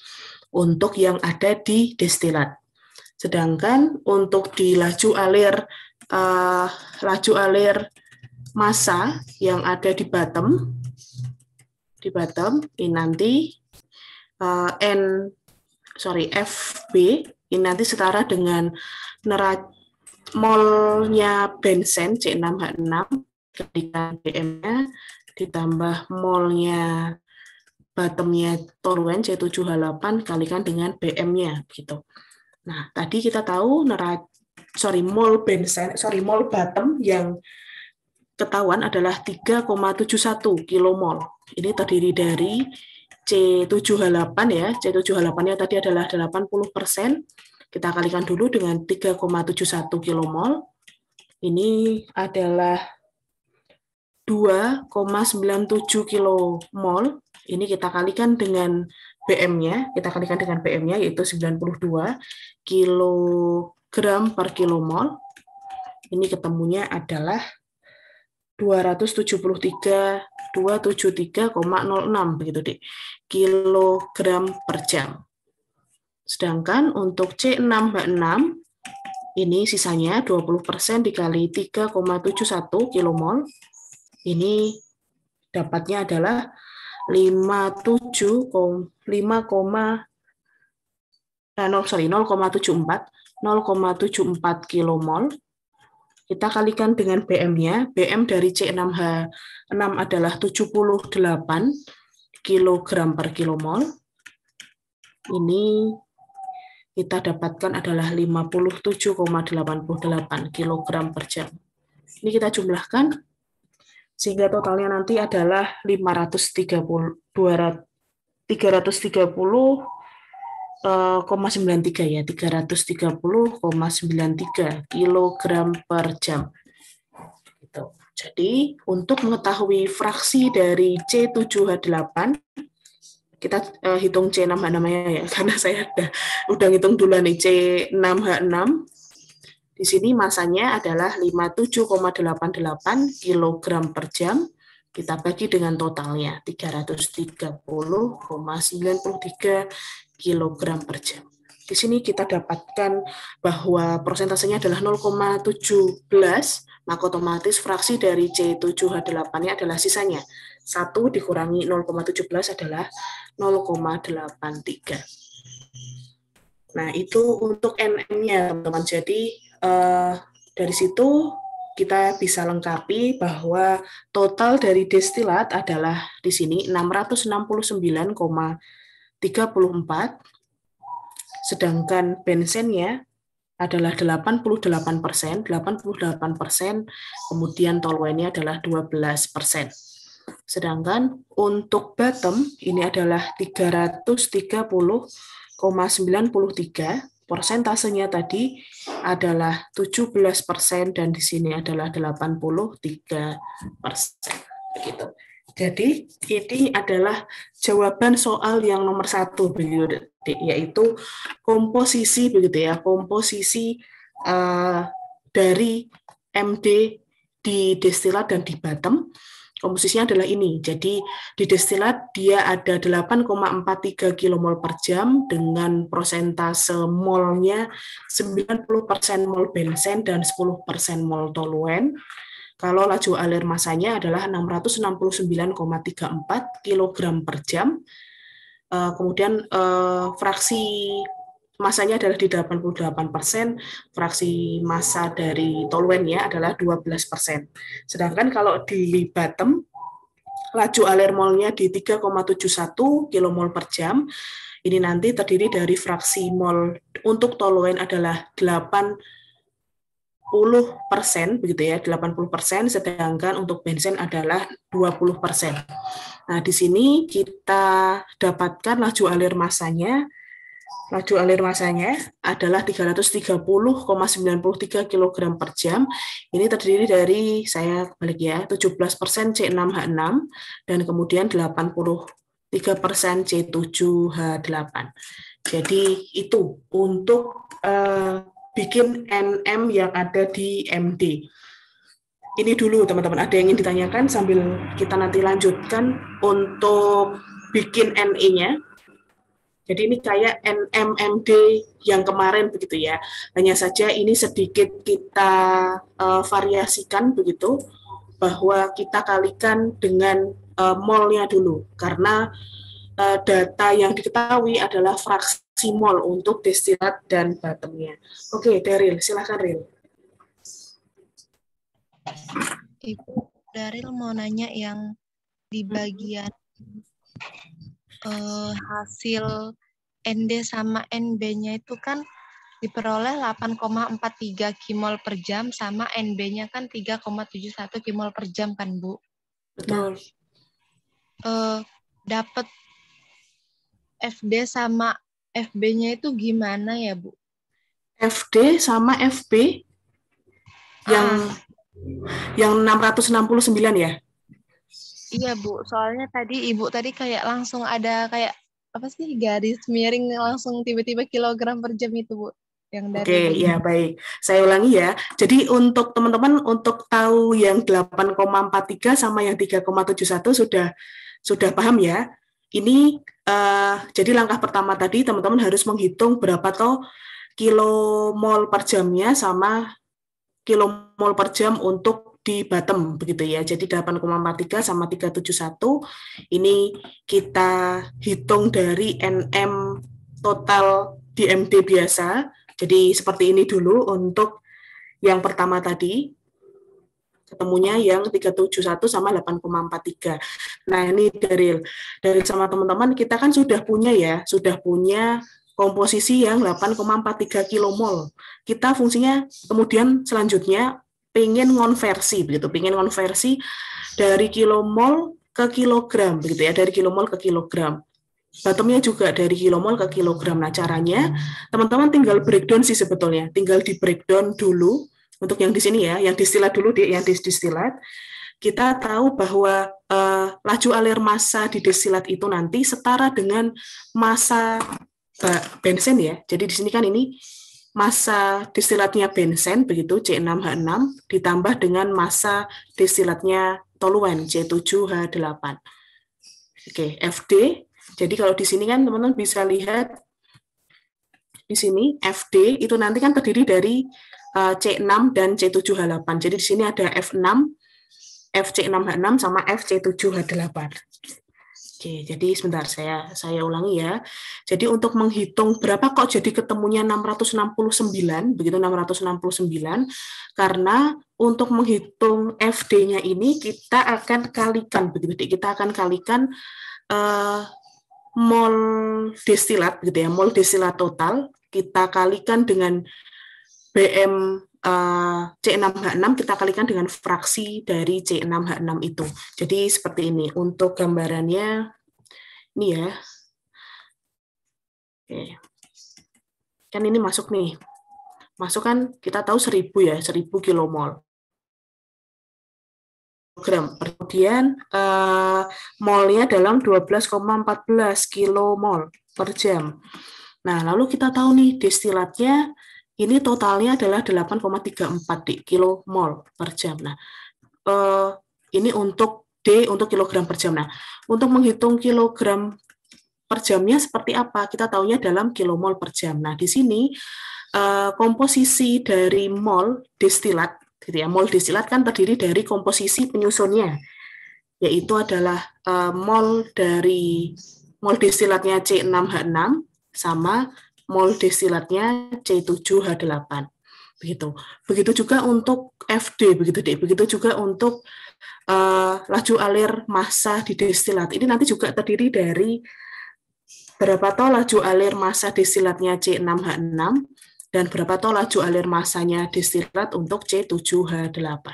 untuk yang ada di destilat. Sedangkan untuk di laju alir uh, laju alir massa yang ada di bottom di bottom ini nanti uh, n sorry FB ini nanti setara dengan nerat molnya bensen C6H6 ketika BM-nya ditambah molnya bottomnya toluen C7H8 kalikan dengan BM-nya gitu. Nah, tadi kita tahu neraca sorry mol bensin sorry mol bottom yang ketahuan adalah 3,71 kilomol. Ini terdiri dari C7H8 ya. C7H8-nya tadi adalah 80%. Kita kalikan dulu dengan 3,71 kilomol. Ini adalah 2,97 kilomol ini kita kalikan dengan BM-nya, kita kalikan dengan BM-nya yaitu 92 kilogram per kilomol. Ini ketemunya adalah 273 273,06 begitu deh kilogram per jam. Sedangkan untuk C6H6 ini sisanya 20% dikali 3,71 kilomol. Ini dapatnya adalah 57 eh, sorry 0,74 0,74 kilomol kita kalikan dengan BM-nya. BM dari C6H6 adalah 78 kg per kilomol. Ini kita dapatkan adalah 57,88 kg per jam. Ini kita jumlahkan sehingga totalnya nanti adalah 530 330,93 eh, ya 330,93 kg per jam gitu. Jadi untuk mengetahui fraksi dari C7H8 kita uh, hitung C6H6 ya karena saya udah, udah ngitung dulu nih C6H6 di sini masanya adalah 57,88 kg per jam, kita bagi dengan totalnya 330,93 kg per jam. Di sini kita dapatkan bahwa persentasenya adalah 0,17, maka otomatis fraksi dari C7H8-nya adalah sisanya. 1 dikurangi 0,17 adalah 0,83. Nah, itu untuk NM-nya, teman-teman. Jadi, uh, dari situ kita bisa lengkapi bahwa total dari destilat adalah di sini 669,34 sedangkan bensinnya adalah 88 persen, 88 persen, kemudian toluennya adalah 12 persen. Sedangkan untuk bottom ini adalah 330,93 Persentasenya tadi adalah 17 persen dan di sini adalah 83 persen. Begitu. Jadi ini adalah jawaban soal yang nomor satu begitu, yaitu komposisi begitu ya, komposisi uh, dari MD di destilat dan di bottom komposisinya adalah ini. Jadi di destilat dia ada 8,43 kmol per jam dengan prosentase molnya 90% mol bensin dan 10% mol toluen. Kalau laju alir masanya adalah 669,34 kg per jam. Eh, kemudian eh, fraksi masanya adalah di 88%, fraksi massa dari toluen ya adalah 12%. Sedangkan kalau di Libatem, laju molnya di 3,71 kilomol per jam, ini nanti terdiri dari fraksi mol untuk toluen adalah 80 persen, begitu ya, 80 persen, sedangkan untuk bensin adalah 20 persen. Nah, di sini kita dapatkan laju alir masanya laju alir masanya adalah 330,93 kg per jam. Ini terdiri dari, saya balik ya, 17% C6H6 dan kemudian 83% C7H8. Jadi itu untuk uh, bikin NM yang ada di MD. Ini dulu teman-teman, ada yang ingin ditanyakan sambil kita nanti lanjutkan untuk bikin NE-nya. Jadi ini kayak NMMD yang kemarin begitu ya. Hanya saja ini sedikit kita uh, variasikan begitu bahwa kita kalikan dengan uh, eh, molnya dulu karena uh, data yang diketahui adalah fraksi mol untuk destilat dan bottomnya. Oke, okay, Daryl, silahkan Daryl. Ibu Daryl mau nanya yang di bagian uh, hasil ND sama NB-nya itu kan diperoleh 8,43 kimol per jam sama NB-nya kan 3,71 kimol per jam kan, Bu? Betul. Nah, eh, dapat FD sama FB-nya itu gimana ya, Bu? FD sama FB yang ah. yang 669 ya? Iya, Bu. Soalnya tadi Ibu tadi kayak langsung ada kayak apa sih garis miring langsung tiba-tiba kilogram per jam itu bu? Yang dari Oke, okay, ya baik. Saya ulangi ya. Jadi untuk teman-teman untuk tahu yang 8,43 sama yang 3,71 sudah sudah paham ya. Ini uh, jadi langkah pertama tadi teman-teman harus menghitung berapa toh kilo mol per jamnya sama kilo mol per jam untuk di bottom begitu ya. Jadi 8,43 sama 371 ini kita hitung dari NM total di MD biasa. Jadi seperti ini dulu untuk yang pertama tadi ketemunya yang 371 sama 8,43. Nah, ini dari dari sama teman-teman kita kan sudah punya ya, sudah punya komposisi yang 8,43 kilomol. Kita fungsinya kemudian selanjutnya pengen konversi begitu, pengen konversi dari kilomol ke kilogram begitu ya, dari kilomol ke kilogram. Bottomnya juga dari kilomol ke kilogram. Nah caranya teman-teman tinggal breakdown sih sebetulnya, tinggal di breakdown dulu untuk yang di sini ya, yang distilat dulu, di yang distilat kita tahu bahwa eh, laju alir massa di desilat itu nanti setara dengan massa bensin ya. Jadi di sini kan ini masa distilatnya bensen begitu C6H6 ditambah dengan masa distilatnya toluen C7H8. Oke, FD. Jadi kalau di sini kan teman-teman bisa lihat di sini FD itu nanti kan terdiri dari eh, C6 dan C7H8. Jadi di sini ada F6, FC6H6 sama FC7H8. Oke, jadi sebentar saya saya ulangi ya. Jadi untuk menghitung berapa kok jadi ketemunya 669, begitu 669 karena untuk menghitung FD-nya ini kita akan kalikan begitu kita akan kalikan uh, mol destilat begitu ya, mol destilat total kita kalikan dengan BM Eh, C6H6 kita kalikan dengan fraksi dari C6H6 itu. Jadi seperti ini untuk gambarannya ini ya. Oke. Kan ini masuk nih. Masuk kan kita tahu 1000 ya, 1000 kilomol gram. Kemudian uh, molnya dalam 12,14 kilomol per jam. Nah, lalu kita tahu nih destilatnya ini totalnya adalah 8,34 kilo mol per jam. Nah, eh, ini untuk D untuk kilogram per jam. Nah, untuk menghitung kilogram per jamnya seperti apa? Kita tahunya dalam kilomol per jam. Nah, di sini eh, komposisi dari mol distilat, gitu ya. Mol distilat kan terdiri dari komposisi penyusunnya, yaitu adalah eh, mol dari mol distilatnya C6H6 sama mol desilatnya C7H8 begitu. Begitu juga untuk FD begitu deh. Begitu juga untuk uh, laju alir massa di destilat. Ini nanti juga terdiri dari berapa tol laju alir massa destilatnya C6H6 dan berapa tol laju alir massanya destilat untuk C7H8.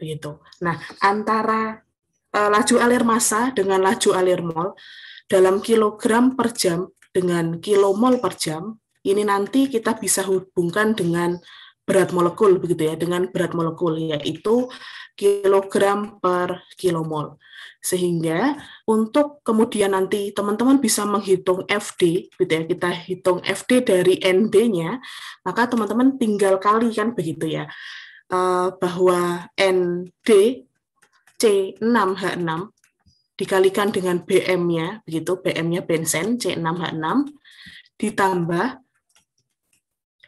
Begitu. Nah, antara uh, laju alir massa dengan laju alir mol dalam kilogram per jam dengan kilomol per jam, ini nanti kita bisa hubungkan dengan berat molekul begitu ya, dengan berat molekul yaitu kilogram per kilomol. Sehingga untuk kemudian nanti teman-teman bisa menghitung FD, gitu ya, kita hitung FD dari ND-nya, maka teman-teman tinggal kali kan begitu ya, eh, bahwa ND C6H6 dikalikan dengan BM-nya, begitu BM-nya bensin C6H6 ditambah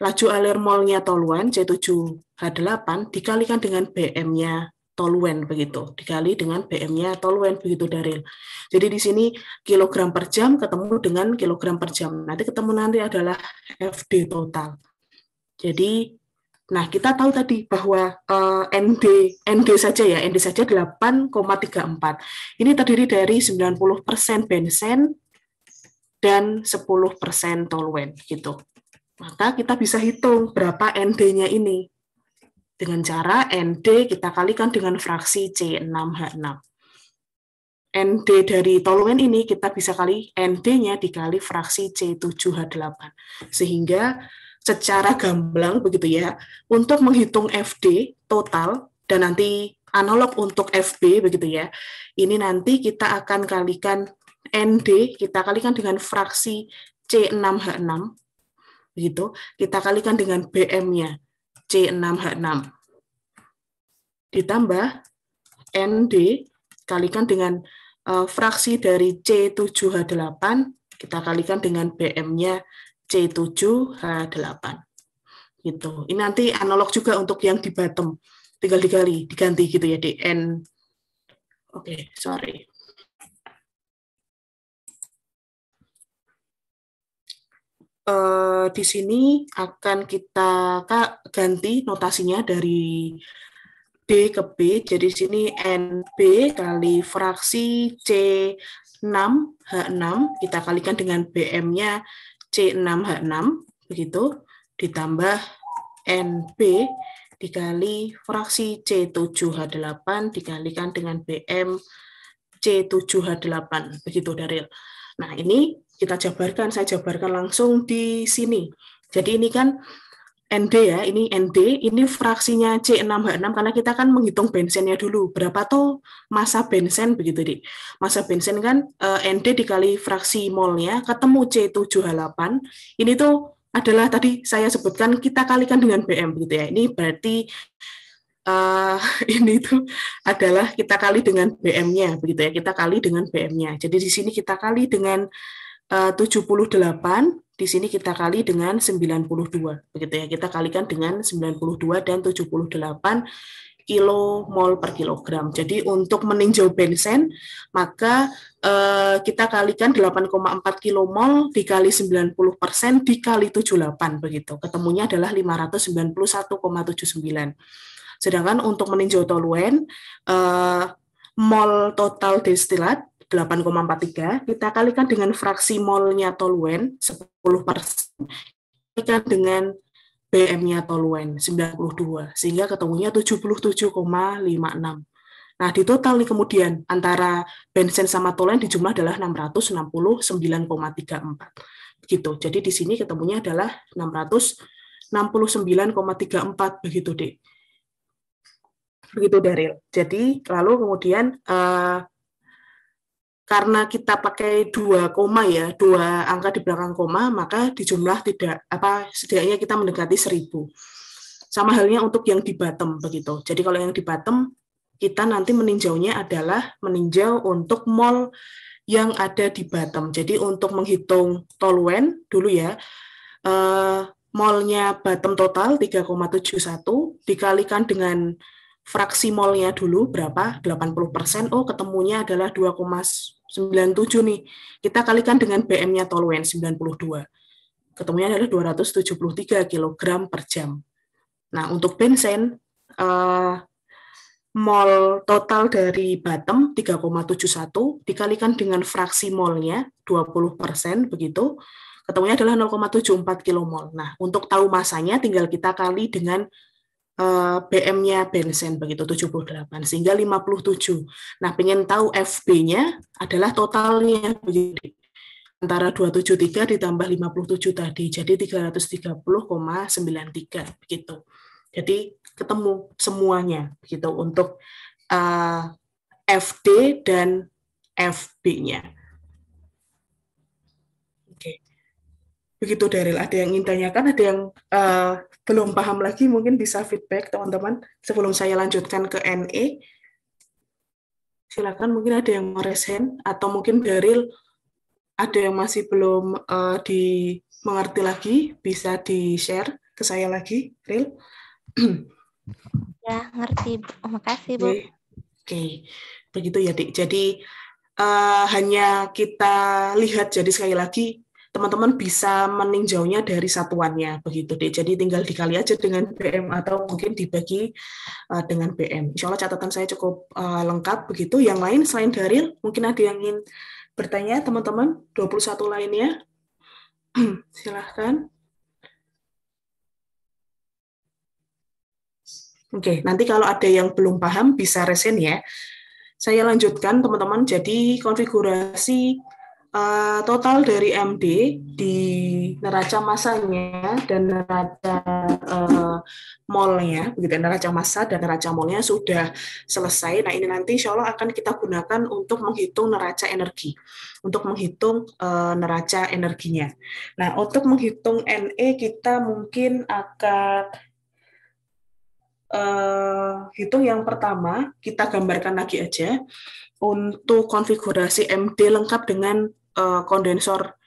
laju alir molnya toluen C7H8 dikalikan dengan BM-nya toluen begitu, dikali dengan BM-nya toluen begitu dari. Jadi di sini kilogram per jam ketemu dengan kilogram per jam. Nanti ketemu nanti adalah FD total. Jadi Nah, kita tahu tadi bahwa uh, eh, ND ND saja ya, ND saja 8,34. Ini terdiri dari 90% benzen dan 10% toluen gitu. Maka kita bisa hitung berapa ND-nya ini. Dengan cara ND kita kalikan dengan fraksi C6H6. ND dari toluen ini kita bisa kali ND-nya dikali fraksi C7H8. Sehingga secara gamblang begitu ya untuk menghitung FD total dan nanti analog untuk FB begitu ya. Ini nanti kita akan kalikan ND, kita kalikan dengan fraksi C6H6 begitu. Kita kalikan dengan BM-nya C6H6. Ditambah ND kalikan dengan uh, fraksi dari C7H8 kita kalikan dengan BM-nya C7H8. Gitu. Ini nanti analog juga untuk yang di bottom. Tinggal digali, diganti gitu ya di N. Oke, okay, sorry. Uh, di sini akan kita kak, ganti notasinya dari B ke B. Jadi sini NB kali fraksi C6H6 kita kalikan dengan BM-nya C6H6 begitu ditambah NB dikali fraksi C7H8 dikalikan dengan BM C7H8 begitu dari Nah, ini kita jabarkan, saya jabarkan langsung di sini. Jadi ini kan ND ya, ini ND, ini fraksinya C6H6 karena kita kan menghitung bensinnya dulu. Berapa tuh masa bensin begitu, Dik. Masa bensin kan uh, eh, ND dikali fraksi molnya ketemu C7H8. Ini tuh adalah tadi saya sebutkan kita kalikan dengan BM begitu ya. Ini berarti uh, ini tuh adalah kita kali dengan BM-nya begitu ya. Kita kali dengan BM-nya. Jadi di sini kita kali dengan 78 eh, di sini kita kali dengan 92 begitu ya kita kalikan dengan 92 dan 78 kilo mol per kilogram. Jadi untuk meninjau bensin, maka eh, kita kalikan 8,4 kilo mol dikali 90 persen dikali 78 begitu. Ketemunya adalah 591,79. Sedangkan untuk meninjau toluen eh, mol total destilat 8,43 kita kalikan dengan fraksi molnya toluen 10 persen kalikan dengan BM-nya toluen 92 sehingga ketemunya 77,56. Nah, di total nih kemudian antara bensin sama toluen di jumlah adalah 669,34. Begitu. Jadi di sini ketemunya adalah 669,34 begitu, deh Begitu daryl Jadi lalu kemudian uh, karena kita pakai dua koma ya, dua angka di belakang koma, maka di jumlah tidak apa setidaknya kita mendekati seribu. Sama halnya untuk yang di bottom begitu. Jadi kalau yang di bottom kita nanti meninjaunya adalah meninjau untuk mall yang ada di bottom. Jadi untuk menghitung toluen dulu ya, eh, mallnya bottom total 3,71 dikalikan dengan fraksi molnya dulu berapa 80% oh ketemunya adalah 2,97 nih kita kalikan dengan BM-nya toluen 92 ketemunya adalah 273 kg per jam nah untuk bensin eh, mol total dari Batem 3,71 dikalikan dengan fraksi molnya 20% begitu ketemunya adalah 0,74 kilo mol. Nah, untuk tahu masanya tinggal kita kali dengan Eh, BM-nya bensin begitu 78 sehingga 57. Nah, pengen tahu FB-nya adalah totalnya begitu antara 273 ditambah 57 tadi jadi 330,93 begitu. Jadi ketemu semuanya begitu untuk uh, eh, FD dan FB-nya. Oke. Begitu Daryl, ada yang ingin tanyakan, ada yang uh, belum paham lagi mungkin bisa feedback teman-teman sebelum saya lanjutkan ke NE. Silakan mungkin ada yang mau atau mungkin Daril ada yang masih belum uh, di mengerti lagi bisa di share ke saya lagi, Ril. ya ngerti, oh, makasih bu. Oke, okay. begitu ya dik. Jadi uh, hanya kita lihat jadi sekali lagi teman-teman bisa meninjaunya dari satuannya begitu deh. Jadi tinggal dikali aja dengan BM atau mungkin dibagi uh, dengan BM. Insya Allah catatan saya cukup uh, lengkap begitu. Yang lain selain dari mungkin ada yang ingin bertanya teman-teman 21 lainnya. Silahkan. Oke, okay, nanti kalau ada yang belum paham bisa resen ya. Saya lanjutkan teman-teman. Jadi konfigurasi Eh, total dari MD di neraca masanya dan neraca uh, eh, molnya, begitu ya, neraca masa dan neraca molnya sudah selesai. Nah ini nanti insya Allah akan kita gunakan untuk menghitung neraca energi, untuk menghitung uh, neraca energinya. Nah untuk menghitung NE kita mungkin akan Uh, hitung yang pertama kita gambarkan lagi aja untuk konfigurasi MD lengkap dengan Eh, kondensor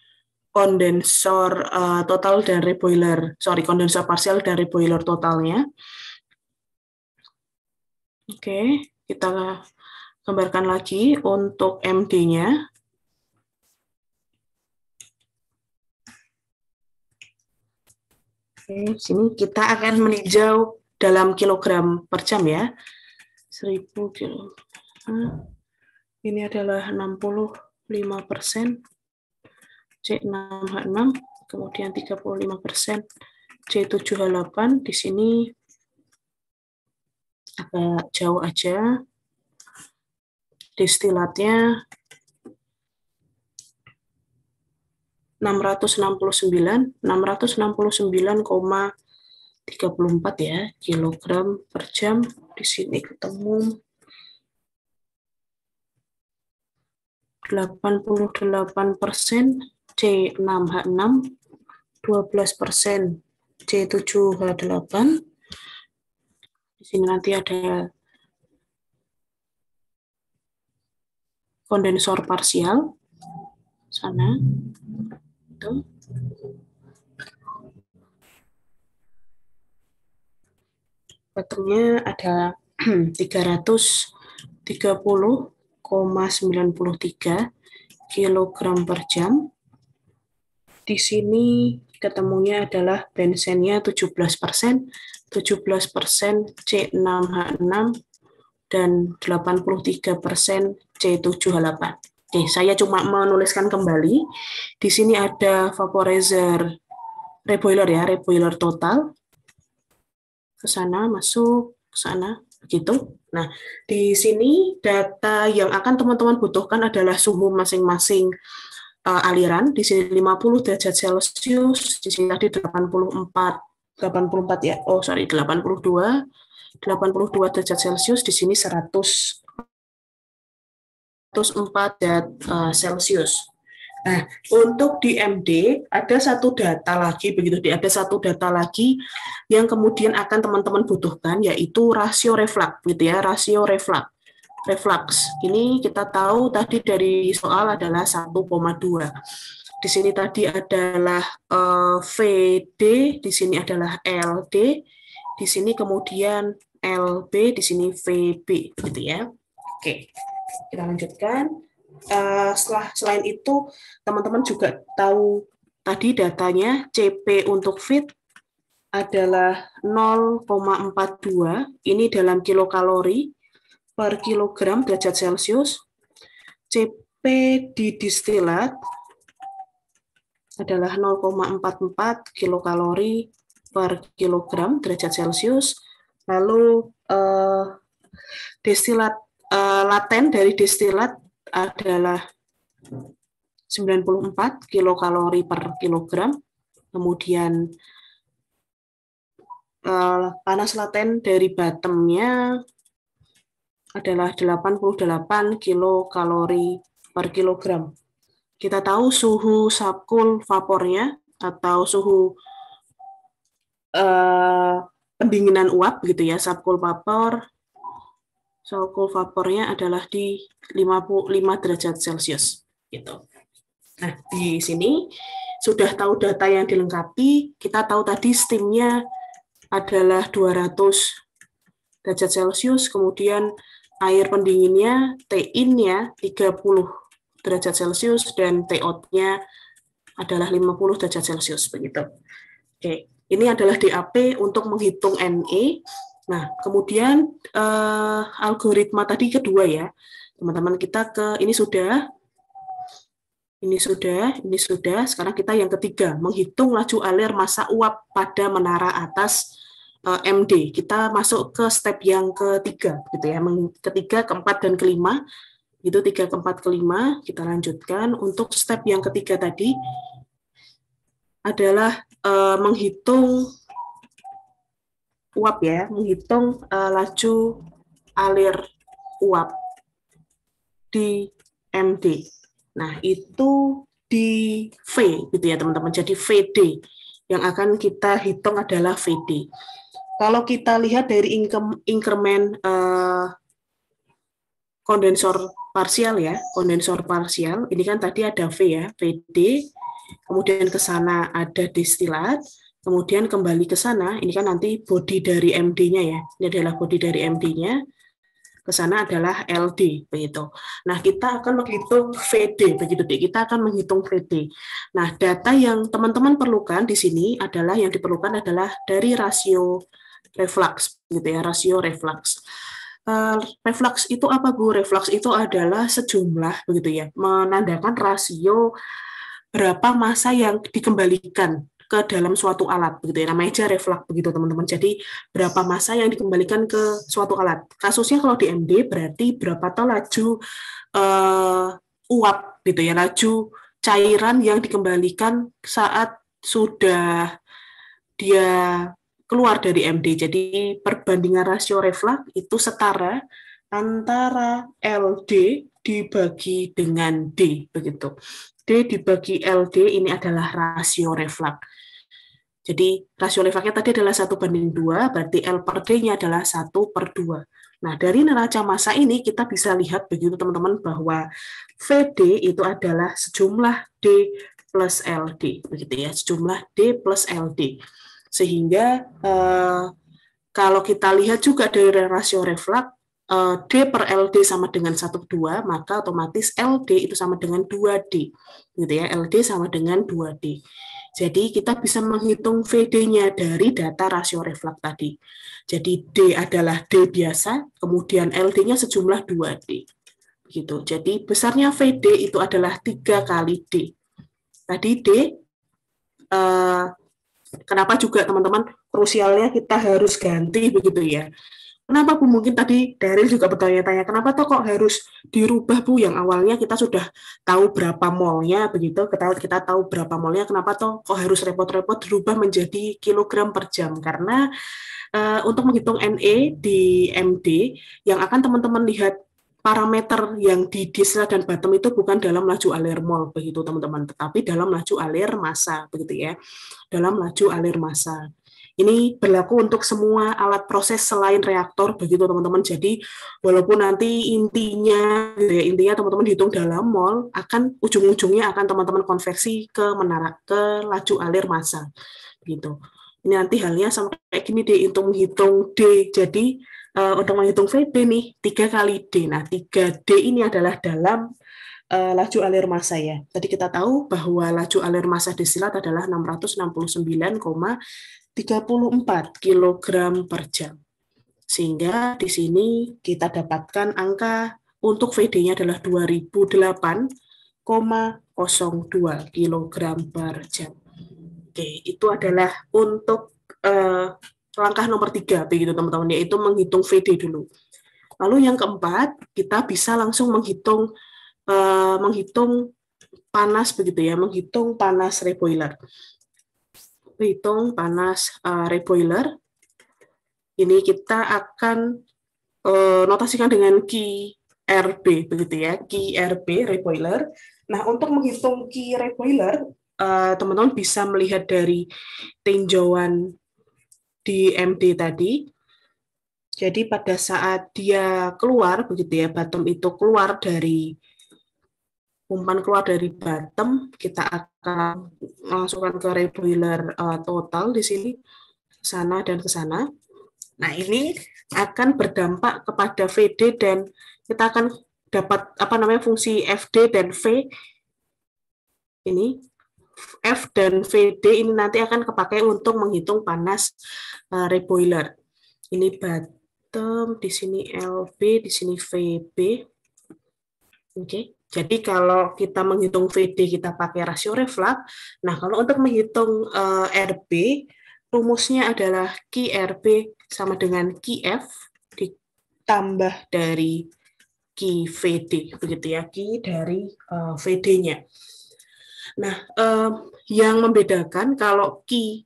kondensor uh, total dari boiler sorry kondensor parsial dari boiler totalnya. Oke, kita gambarkan lagi untuk MD-nya. Oke, sini kita akan meninjau dalam kilogram per jam ya. 1000 kilo. Ini adalah 60 5%, C6H6, kemudian 35%, C7H8. Di sini agak jauh aja. Distilatnya 669, 669,34 ya kilogram per jam. Di sini ketemu 88% C6H6, 12% C7H8. Di sini nanti ada kondensor parsial sana itu Batunya ada 330 1,93 kg per jam. Di sini ketemunya adalah bensennya 17 persen, 17 persen C6H6, dan 83 persen c 7 h 8 Oke, saya cuma menuliskan kembali. Di sini ada vaporizer reboiler ya, reboiler total. Ke sana, masuk, ke sana gitu. Nah, di sini data yang akan teman-teman butuhkan adalah suhu masing-masing uh, aliran. Di sini 50 derajat Celcius, di sini tadi 84 84 ya. Oh, sorry 82. 82 derajat Celcius, di sini 100 104 derajat uh, Celcius. Nah, untuk di MD ada satu data lagi begitu, ada satu data lagi yang kemudian akan teman-teman butuhkan yaitu rasio reflux, gitu ya, rasio reflux, reflux. Ini kita tahu tadi dari soal adalah 1,2. Di sini tadi adalah uh, eh, VD, di sini adalah LD, di sini kemudian LB, di sini VB gitu ya. Oke. Kita lanjutkan uh, setelah selain itu teman-teman juga tahu tadi datanya CP untuk fit adalah 0,42 ini dalam kilokalori per kilogram derajat Celcius. CP di distilat adalah 0,44 kilokalori per kilogram derajat Celcius. Lalu uh, destilat uh, laten dari distilat adalah 94 kilokalori per kilogram. Kemudian eh, panas laten dari bottomnya adalah 88 kilokalori per kilogram. Kita tahu suhu sapkul vapornya atau suhu eh, pendinginan uap gitu ya, sapkul vapor solkul vapornya adalah di 55 derajat Celcius gitu. Nah, di sini sudah tahu data yang dilengkapi, kita tahu tadi steamnya adalah 200 derajat Celcius, kemudian air pendinginnya T-in-nya 30 derajat Celcius dan T-out-nya adalah 50 derajat Celcius begitu. Oke, ini adalah DAP untuk menghitung NE. Nah, kemudian uh, algoritma tadi kedua ya, teman-teman kita ke ini sudah, ini sudah, ini sudah. Sekarang kita yang ketiga menghitung laju alir masa uap pada menara atas uh, eh, MD. Kita masuk ke step yang ketiga, gitu ya, ketiga, keempat dan kelima. Itu tiga, keempat, kelima. Kita lanjutkan untuk step yang ketiga tadi adalah uh, menghitung uap ya, menghitung uh, laju alir uap di MD. Nah, itu di V gitu ya teman-teman. Jadi VD yang akan kita hitung adalah VD. Kalau kita lihat dari increment uh, eh, kondensor parsial ya, kondensor parsial, ini kan tadi ada V ya, VD, kemudian ke sana ada distilat, Kemudian kembali ke sana, ini kan nanti body dari MD-nya ya. Ini adalah body dari MD-nya. Ke sana adalah LD begitu. Nah, kita akan menghitung VD begitu Dik. Kita akan menghitung VD. Nah, data yang teman-teman perlukan di sini adalah yang diperlukan adalah dari rasio reflux gitu ya, rasio reflux. Uh, reflux itu apa Bu? Reflux itu adalah sejumlah begitu ya, menandakan rasio berapa masa yang dikembalikan ke dalam suatu alat begitu ya namanya aja reflux begitu teman-teman jadi berapa massa yang dikembalikan ke suatu alat kasusnya kalau di MD berarti berapa toh laju uh, uap gitu ya laju cairan yang dikembalikan saat sudah dia keluar dari MD jadi perbandingan rasio reflux itu setara antara LD dibagi dengan D begitu D dibagi LD ini adalah rasio reflux. Jadi rasio levaknya tadi adalah satu banding dua, berarti L per D-nya adalah satu per 2. Nah, dari neraca masa ini kita bisa lihat begitu teman-teman bahwa VD itu adalah sejumlah D plus LD, begitu ya, sejumlah D plus LD. Sehingga eh, kalau kita lihat juga dari rasio eh, D per LD sama dengan 1 2, maka otomatis LD itu sama dengan 2D. Gitu ya, LD sama dengan 2D. Jadi kita bisa menghitung VD-nya dari data rasio refleks tadi. Jadi D adalah D biasa, kemudian LD-nya sejumlah 2D. begitu. Jadi besarnya VD itu adalah 3 kali D. Tadi D, eh, kenapa juga teman-teman krusialnya kita harus ganti begitu ya. Kenapa Bu? Mungkin tadi Daryl juga bertanya-tanya, kenapa toh kok harus dirubah Bu yang awalnya kita sudah tahu berapa molnya begitu, kita, kita tahu berapa molnya, kenapa toh kok harus repot-repot dirubah menjadi kilogram per jam? Karena uh, untuk menghitung NA e di MD yang akan teman-teman lihat parameter yang di disla dan bottom itu bukan dalam laju alir mol begitu teman-teman, tetapi dalam laju alir massa begitu ya, dalam laju alir massa. Ini berlaku untuk semua alat proses selain reaktor begitu teman-teman. Jadi walaupun nanti intinya gitu ya, intinya teman-teman hitung dalam mol akan ujung-ujungnya akan teman-teman konversi ke menara ke laju alir massa gitu. Ini nanti halnya sama kayak gini deh, hitung hitung D. Jadi uh, untuk menghitung VD nih, 3 kali D. Nah, 3D ini adalah dalam uh, laju alir massa ya. Tadi kita tahu bahwa laju alir massa desilat adalah 669, 34 kg per jam. Sehingga di sini kita dapatkan angka untuk VD-nya adalah 2008,02 kg per jam. Oke, itu adalah untuk eh, langkah nomor tiga, begitu teman-teman, yaitu menghitung VD dulu. Lalu yang keempat, kita bisa langsung menghitung eh, menghitung panas begitu ya, menghitung panas reboiler hitung panas uh, reboiler. Ini kita akan uh, notasikan dengan key RB begitu ya, key RB reboiler. Nah, untuk menghitung key reboiler, eh, teman-teman uh, bisa melihat dari tinjauan di MD tadi. Jadi pada saat dia keluar begitu ya, bottom itu keluar dari umpan keluar dari bottom, kita akan kita masukkan ke reboiler uh, eh, total di sini sana dan ke sana. Nah, ini akan berdampak kepada VD dan kita akan dapat apa namanya fungsi FD dan V ini F dan VD ini nanti akan kepakai untuk menghitung panas uh, reboiler. Ini bottom, di sini LB, di sini VB. Oke. Okay. Jadi kalau kita menghitung VD kita pakai rasio reflux. Nah, kalau untuk menghitung uh, eh, RB, rumusnya adalah QRB sama dengan QF ditambah dari QVD, begitu ya, Q dari uh, eh, VD-nya. Nah, um, yang membedakan kalau Q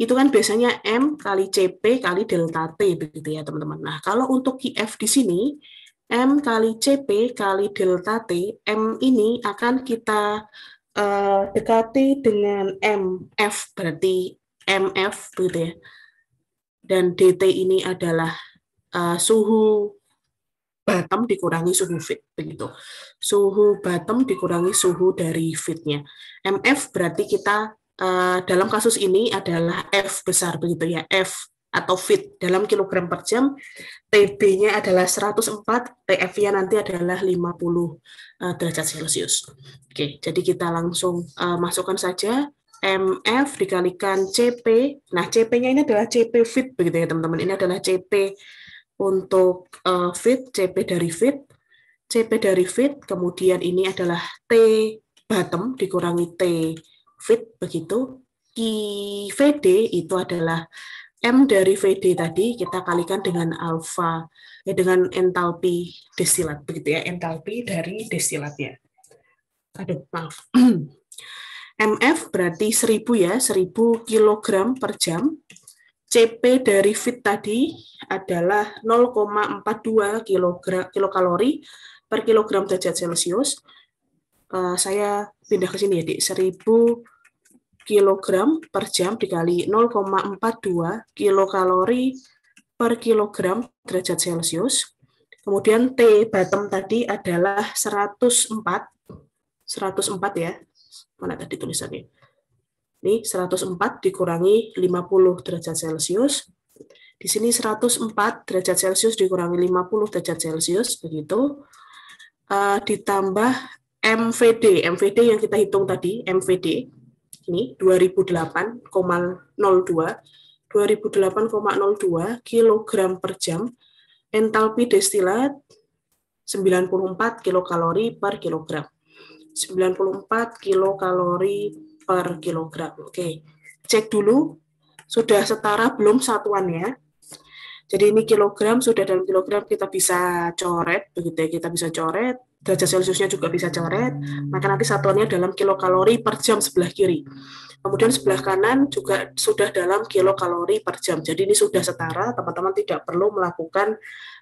itu kan biasanya M kali CP kali delta T begitu ya teman-teman. Nah, kalau untuk QF di sini M kali CP kali delta T, M ini akan kita uh, dekati dengan MF, berarti MF begitu ya. Dan DT ini adalah uh, suhu bottom dikurangi suhu fit begitu. Suhu bottom dikurangi suhu dari fitnya. MF berarti kita uh, dalam kasus ini adalah F besar begitu ya. F atau fit dalam kilogram per jam. TB-nya adalah 104, TF-nya nanti adalah 50 eh, derajat Celcius. Oke, jadi kita langsung eh, masukkan saja MF dikalikan CP. Nah, CP-nya ini adalah CP fit begitu ya, teman-teman. Ini adalah CP untuk eh, fit, CP dari fit, CP dari fit, kemudian ini adalah T bottom dikurangi T fit begitu. IVD itu adalah M dari VD tadi kita kalikan dengan alfa ya dengan entalpi desilat begitu ya entalpi dari desilatnya. Aduh maaf. MF berarti 1000 ya 1000 kg per jam. CP dari fit tadi adalah 0,42 kilogram kilokalori per kilogram derajat Celcius. Uh, saya pindah ke sini ya, Dik. 1000 kilogram per jam dikali 0,42 kilokalori per kilogram derajat Celcius. Kemudian T bottom tadi adalah 104. 104 ya. Mana tadi tulisannya? Ini 104 dikurangi 50 derajat Celcius. Di sini 104 derajat Celcius dikurangi 50 derajat Celcius, begitu. Uh, ditambah MVD, MVD yang kita hitung tadi, MVD, ini 2008,02 2008,02 kg per jam entalpi destilat 94 kilokalori per kilogram 94 kilokalori per kilogram oke cek dulu sudah setara belum satuannya jadi ini kilogram sudah dalam kilogram kita bisa coret begitu ya, kita bisa coret derajat Celciusnya juga bisa coret, maka nanti satuannya dalam kilokalori per jam sebelah kiri. Kemudian sebelah kanan juga sudah dalam kilokalori per jam. Jadi ini sudah setara, teman-teman tidak perlu melakukan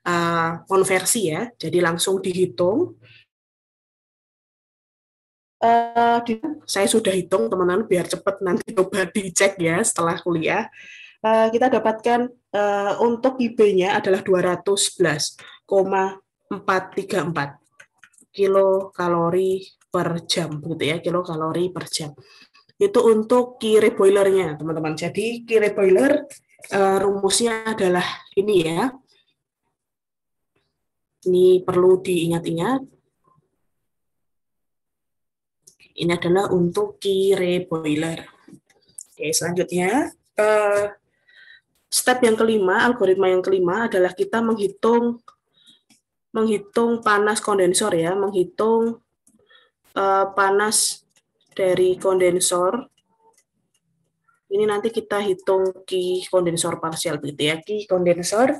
uh, konversi ya. Jadi langsung dihitung. Uh, saya sudah hitung teman-teman biar cepat nanti coba dicek ya setelah kuliah. Eh, kita dapatkan uh, untuk IB-nya adalah 211,434 kalori per jam gitu ya, kilo kalori per jam. Itu untuk kiri boilernya, teman-teman. Jadi kiri boiler uh, rumusnya adalah ini ya. Ini perlu diingat-ingat ini adalah untuk kire boiler. Oke, selanjutnya Step yang kelima, algoritma yang kelima adalah kita menghitung menghitung panas kondensor ya, menghitung uh, panas dari kondensor. Ini nanti kita hitung ki kondensor parsial begitu ya, ki kondensor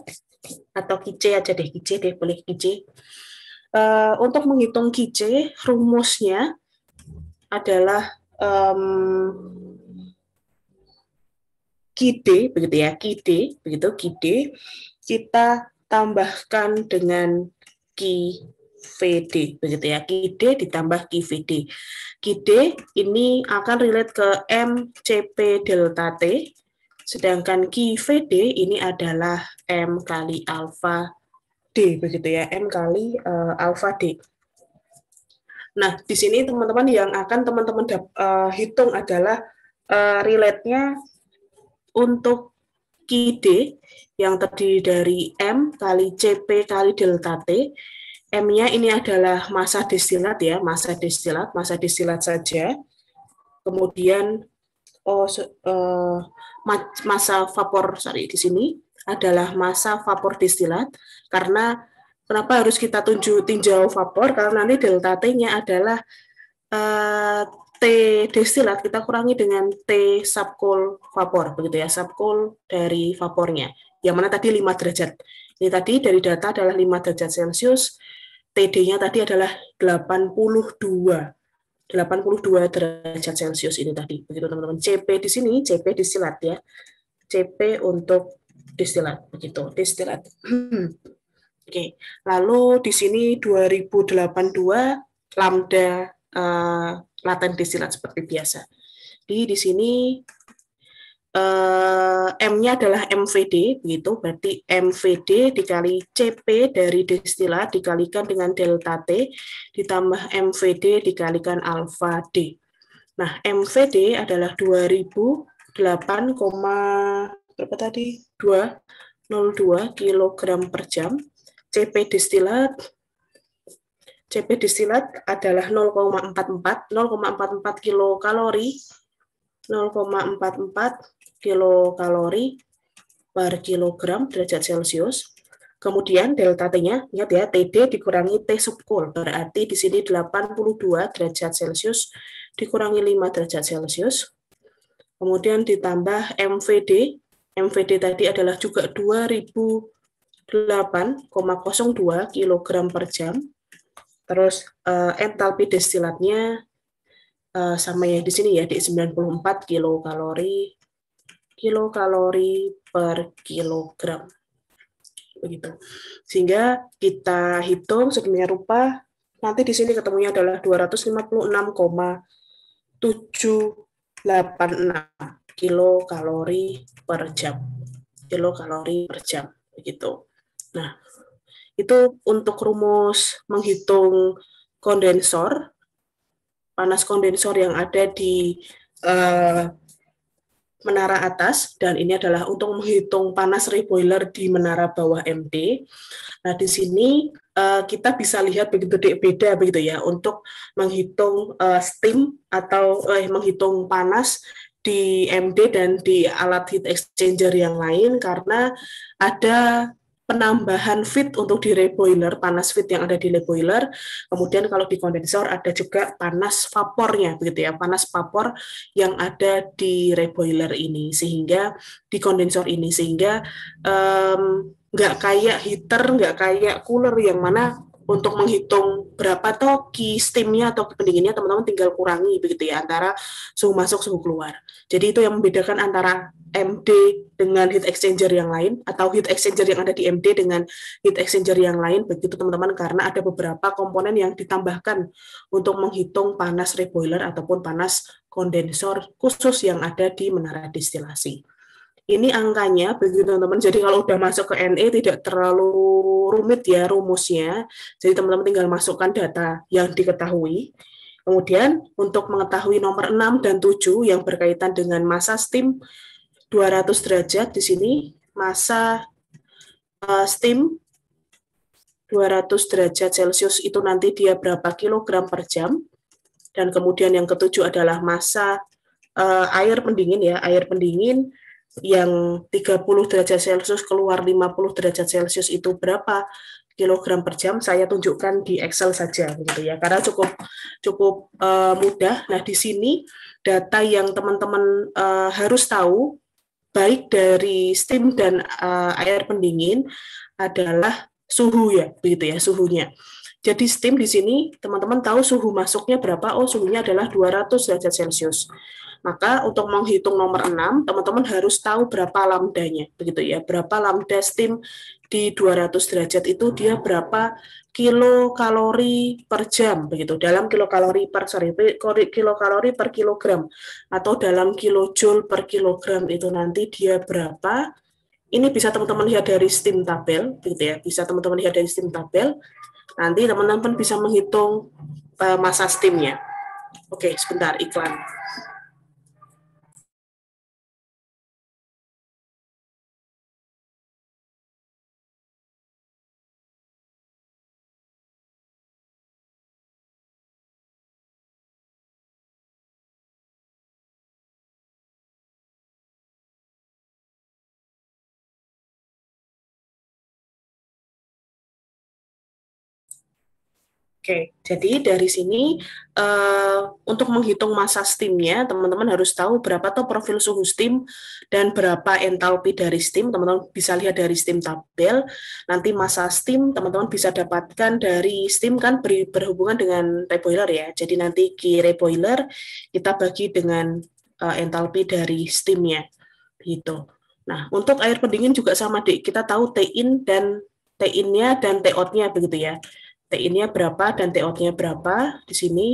atau ki c aja deh, ki c deh boleh C. Uh, untuk menghitung ki c, rumusnya adalah um, kide begitu ya kide begitu kide kita tambahkan dengan ki VD begitu ya KID ditambah KVD KID ini akan relate ke MCP delta T sedangkan KVD ini adalah M kali alpha D begitu ya M kali uh, eh, alfa D Nah, di sini teman-teman yang akan teman-teman uh, hitung adalah uh, relate-nya untuk QD yang terdiri dari M kali CP kali delta T. M-nya ini adalah masa distilat ya, masa distilat, masa distilat saja. Kemudian oh, eh, masa vapor, sorry, di sini adalah masa vapor distilat. karena kenapa harus kita tunjuk tinjau vapor karena nanti delta T-nya adalah eh, T destilat kita kurangi dengan T subcool vapor begitu ya subcool dari vapornya yang mana tadi 5 derajat ini tadi dari data adalah 5 derajat celcius TD-nya tadi adalah 82 82 derajat celcius ini tadi begitu teman-teman CP di sini CP destilat ya CP untuk destilat begitu destilat Oke, lalu di sini 2082 lambda uh, laten istilah seperti biasa. Jadi di sini eh, M-nya adalah MVD, begitu. Berarti MVD dikali CP dari destilat dikalikan dengan delta T, ditambah MVD dikalikan alfa D. Nah, MVD adalah 2008, berapa tadi? 202 kg per jam. CP destilat CP disilat adalah 0,44 0,44 kilokalori 0,44 kilokalori per kilogram derajat Celcius. Kemudian delta T-nya, ingat ya, TD dikurangi T subkul, berarti di sini 82 derajat Celcius dikurangi 5 derajat Celcius. Kemudian ditambah MVD, MVD tadi adalah juga 2008,02 kg per jam Terus uh, eh, entalpi destilatnya uh, sama ya di sini ya di 94 kilokalori kilokalori per kilogram. Begitu. Sehingga kita hitung sedemikian rupa nanti di sini ketemunya adalah 256,786 kilokalori per jam. Kilokalori per jam begitu. Nah, itu untuk rumus menghitung kondensor panas kondensor yang ada di uh, menara atas dan ini adalah untuk menghitung panas reboiler di menara bawah MT. Nah, di sini uh, kita bisa lihat begitu beda begitu ya untuk menghitung uh, steam atau eh, menghitung panas di MD dan di alat heat exchanger yang lain karena ada penambahan fit untuk di reboiler, panas fit yang ada di reboiler. Kemudian kalau di kondensor ada juga panas vapornya begitu ya, panas vapor yang ada di reboiler ini sehingga di kondensor ini sehingga nggak kayak heater, nggak kayak cooler yang mana untuk menghitung berapa toki steamnya atau pendinginnya teman-teman tinggal kurangi begitu ya antara suhu masuk suhu keluar. Jadi itu yang membedakan antara MD dengan heat exchanger yang lain atau heat exchanger yang ada di MD dengan heat exchanger yang lain begitu teman-teman karena ada beberapa komponen yang ditambahkan untuk menghitung panas reboiler ataupun panas kondensor khusus yang ada di menara distilasi. Ini angkanya begitu teman-teman. Jadi kalau udah masuk ke NE tidak terlalu rumit ya rumusnya. Jadi teman-teman tinggal masukkan data yang diketahui. Kemudian untuk mengetahui nomor 6 dan 7 yang berkaitan dengan masa steam 200 derajat di sini, masa uh, eh, steam 200 derajat Celcius itu nanti dia berapa kilogram per jam. Dan kemudian yang ketujuh adalah masa uh, eh, air pendingin ya, air pendingin yang 30 derajat Celcius keluar 50 derajat Celcius itu berapa kilogram per jam saya tunjukkan di Excel saja gitu ya karena cukup cukup uh, mudah. Nah, di sini data yang teman-teman uh, harus tahu baik dari steam dan uh, air pendingin adalah suhu ya, begitu ya suhunya. Jadi steam di sini teman-teman tahu suhu masuknya berapa? Oh, suhunya adalah 200 derajat Celcius. Maka untuk menghitung nomor 6, teman-teman harus tahu berapa lambdanya, begitu ya. Berapa lambda steam di 200 derajat itu dia berapa kilokalori per jam begitu dalam kilokalori per sorry kilokalori per kilogram atau dalam kilojoule per kilogram itu nanti dia berapa ini bisa teman-teman lihat dari steam tabel gitu ya bisa teman-teman lihat dari steam tabel nanti teman-teman bisa menghitung eh, masa steamnya oke sebentar iklan Oke, jadi dari sini uh, untuk menghitung masa steamnya, teman-teman harus tahu berapa tuh profil suhu steam dan berapa entalpi dari steam. Teman-teman bisa lihat dari steam tabel. Nanti masa steam teman-teman bisa dapatkan dari steam kan ber berhubungan dengan reboiler ya. Jadi nanti ki reboiler kita bagi dengan uh, eh, entalpi dari steamnya, gitu. Nah, untuk air pendingin juga sama, Kita tahu T in dan T in-nya dan T out-nya begitu ya. TI-nya berapa dan TO-nya berapa di sini.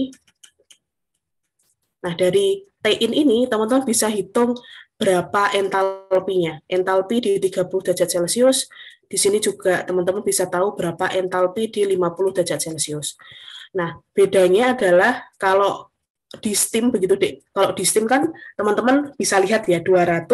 Nah, dari TIN ini teman-teman bisa hitung berapa entalpinya. Entalpi di 30 derajat Celcius. Di sini juga teman-teman bisa tahu berapa entalpi di 50 derajat Celcius. Nah, bedanya adalah kalau di Steam begitu deh. Kalau di Steam kan teman-teman bisa lihat ya 200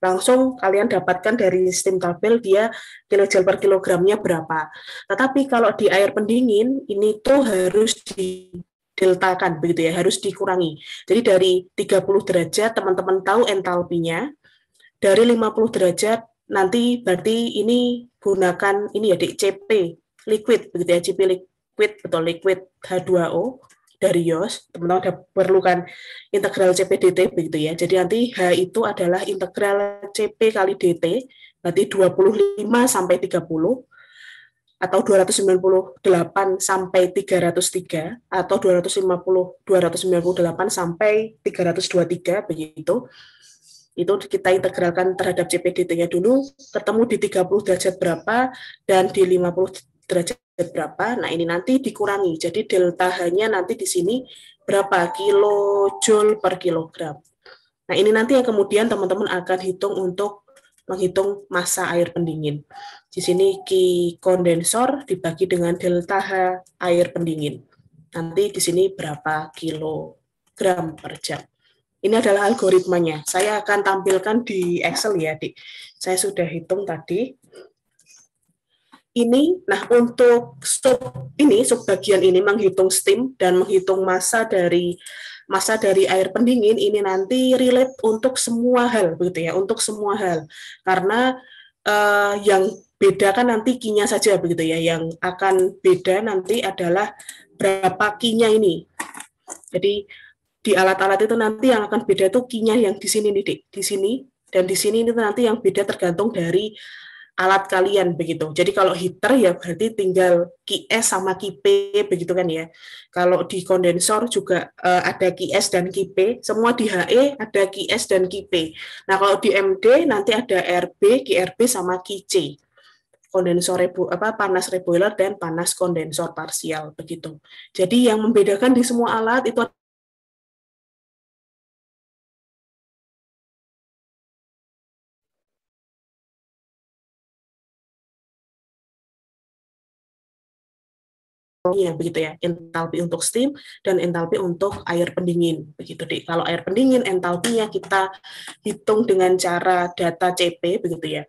langsung kalian dapatkan dari Steam tabel dia kilojoule per kilogramnya berapa. Tetapi kalau di air pendingin ini tuh harus di deltakan begitu ya, harus dikurangi. Jadi dari 30 derajat teman-teman tahu entalpinya, dari 50 derajat nanti berarti ini gunakan ini ya CP liquid begitu ya, CP liquid betul liquid H2O dari yos teman-teman ada perlukan integral CPDT begitu ya. Jadi nanti H itu adalah integral CP kali DT, berarti 25 sampai 30 atau 298 sampai 303 atau 250 298 sampai 323 begitu. Itu kita integralkan terhadap CPDT-nya dulu, ketemu di 30 derajat berapa dan di 50 derajat berapa. Nah, ini nanti dikurangi. Jadi delta hanya nanti di sini berapa kilo joule per kilogram. Nah, ini nanti yang kemudian teman-teman akan hitung untuk menghitung masa air pendingin. Di sini Ki kondensor dibagi dengan delta H air pendingin. Nanti di sini berapa kilogram per jam. Ini adalah algoritmanya. Saya akan tampilkan di Excel ya, Dik. Saya sudah hitung tadi ini nah untuk sub ini sub bagian ini menghitung steam dan menghitung masa dari massa dari air pendingin ini nanti relate untuk semua hal begitu ya untuk semua hal karena uh, yang beda kan nanti kinya saja begitu ya yang akan beda nanti adalah berapa kinya ini jadi di alat-alat itu nanti yang akan beda itu kinya yang di sini nih di sini dan di sini itu nanti yang beda tergantung dari alat kalian begitu. Jadi kalau heater ya berarti tinggal QS sama QP begitu kan ya. Kalau di kondensor juga uh, ada QS dan QP, semua di HE ada QS dan QP. Nah, kalau di MD nanti ada RB, QRB sama QC. Kondensor rebo, apa panas reboiler dan panas kondensor parsial begitu. Jadi yang membedakan di semua alat itu ya begitu ya entalpi untuk steam dan entalpi untuk air pendingin begitu deh kalau air pendingin entalpinya kita hitung dengan cara data CP begitu ya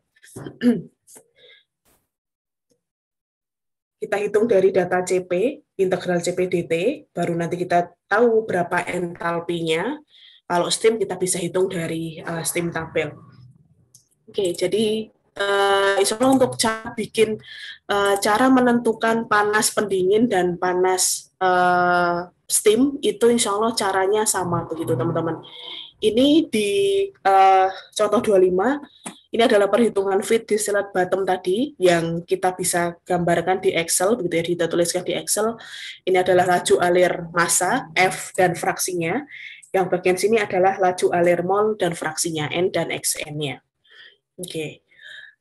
kita hitung dari data CP integral cp dt baru nanti kita tahu berapa entalpinya kalau steam kita bisa hitung dari eh, steam tabel oke jadi uh, insya Allah untuk cara bikin uh, cara menentukan panas pendingin dan panas uh, steam itu insya Allah caranya sama begitu teman-teman. Ini di uh, contoh 25, ini adalah perhitungan fit di slide bottom tadi yang kita bisa gambarkan di Excel, begitu ya, kita tuliskan di Excel. Ini adalah laju alir massa, F dan fraksinya. Yang bagian sini adalah laju alir mol dan fraksinya, N dan XN-nya. Oke. Okay.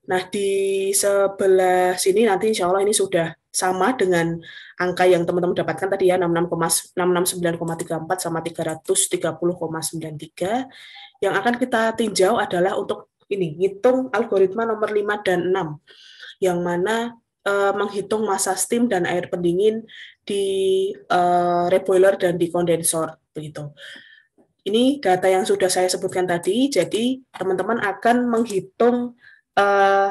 Nah, di sebelah sini nanti insya Allah ini sudah sama dengan angka yang teman-teman dapatkan tadi ya, 669,34 sama 330,93. Yang akan kita tinjau adalah untuk ini, ngitung algoritma nomor 5 dan 6, yang mana eh, menghitung massa steam dan air pendingin di eh, reboiler dan di kondensor. begitu ini data yang sudah saya sebutkan tadi, jadi teman-teman akan menghitung Eh,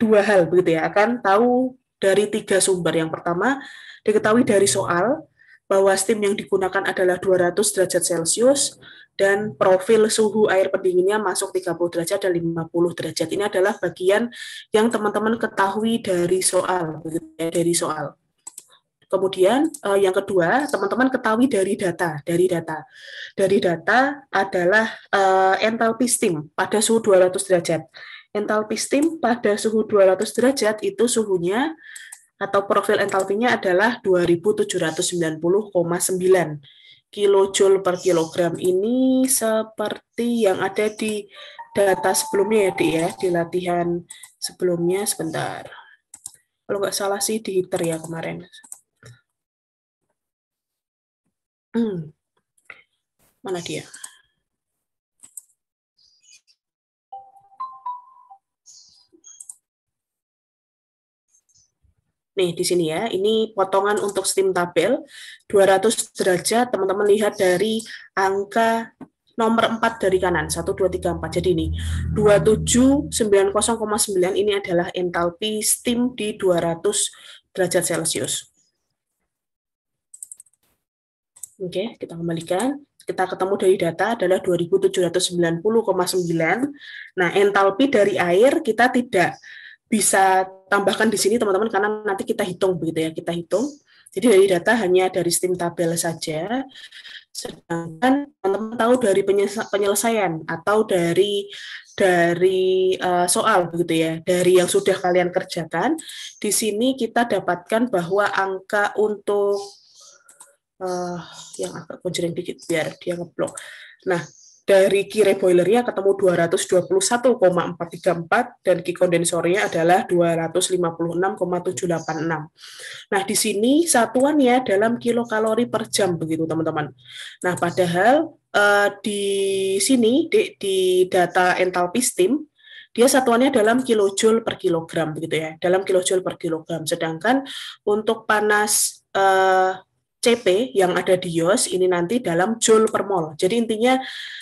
dua hal begitu ya akan tahu dari tiga sumber yang pertama diketahui dari soal bahwa steam yang digunakan adalah 200 derajat celcius dan profil suhu air pendinginnya masuk 30 derajat dan 50 derajat ini adalah bagian yang teman-teman ketahui dari soal begitu ya, dari soal Kemudian eh, yang kedua, teman-teman ketahui dari data, dari data. Dari data adalah eh, entalpi steam pada suhu 200 derajat. Entalpi steam pada suhu 200 derajat itu suhunya atau profil entalpinya adalah 2790,9 kilojoule per kilogram ini seperti yang ada di data sebelumnya ya, di ya di latihan sebelumnya sebentar. Kalau nggak salah sih di heater ya kemarin. Hmm. Mana dia? Nih, di sini ya, ini potongan untuk steam tabel 200 derajat, teman-teman lihat dari angka nomor 4 dari kanan, 1, 2, 3, 4. Jadi ini 2790,9 ini adalah entalpi steam di 200 derajat Celcius. Oke, kita kembalikan. Kita ketemu dari data adalah 2790,9. Nah, entalpi dari air kita tidak bisa tambahkan di sini teman-teman karena nanti kita hitung begitu ya kita hitung jadi dari data hanya dari steam tabel saja sedangkan teman-teman tahu dari penyelesaian atau dari dari uh, soal begitu ya dari yang sudah kalian kerjakan di sini kita dapatkan bahwa angka untuk uh, yang agak konjering dikit biar dia ngeblok nah dari key boilernya ketemu 221,434 dan key kondensornya adalah 256,786. Nah, di sini satuannya dalam kilokalori per jam begitu, teman-teman. Nah, padahal eh, di sini di, di data entalpi steam dia satuannya dalam kilojoule per kilogram begitu ya, dalam kilojoule per kilogram. Sedangkan untuk panas eh, CP yang ada di YOS ini nanti dalam joule per mol. Jadi intinya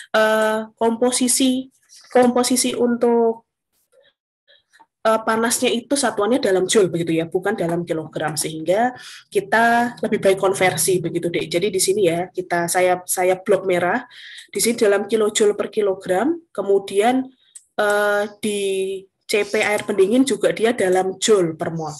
Eh, komposisi komposisi untuk eh, panasnya itu satuannya dalam joule begitu ya, bukan dalam kilogram sehingga kita lebih baik konversi begitu deh. Jadi di sini ya kita saya saya blok merah di sini dalam kilojoule per kilogram, kemudian uh, di CP air pendingin juga dia dalam joule per mol.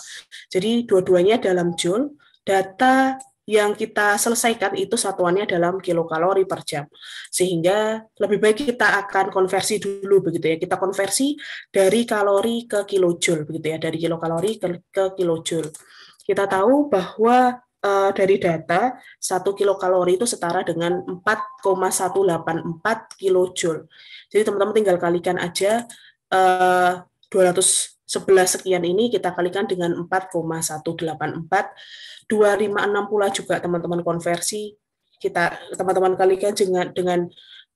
Jadi dua-duanya dalam joule. Data yang kita selesaikan itu satuannya dalam kilokalori per jam. Sehingga lebih baik kita akan konversi dulu begitu ya. Kita konversi dari kalori ke kilojoule begitu ya, dari kilokalori ke, ke kilojoule. Kita tahu bahwa uh, dari data 1 kilokalori itu setara dengan 4,184 kilojoule. Jadi teman-teman tinggal kalikan aja uh, eh, 200 11 sekian ini kita kalikan dengan 4,184. 256 pula juga teman-teman konversi kita teman-teman kalikan dengan dengan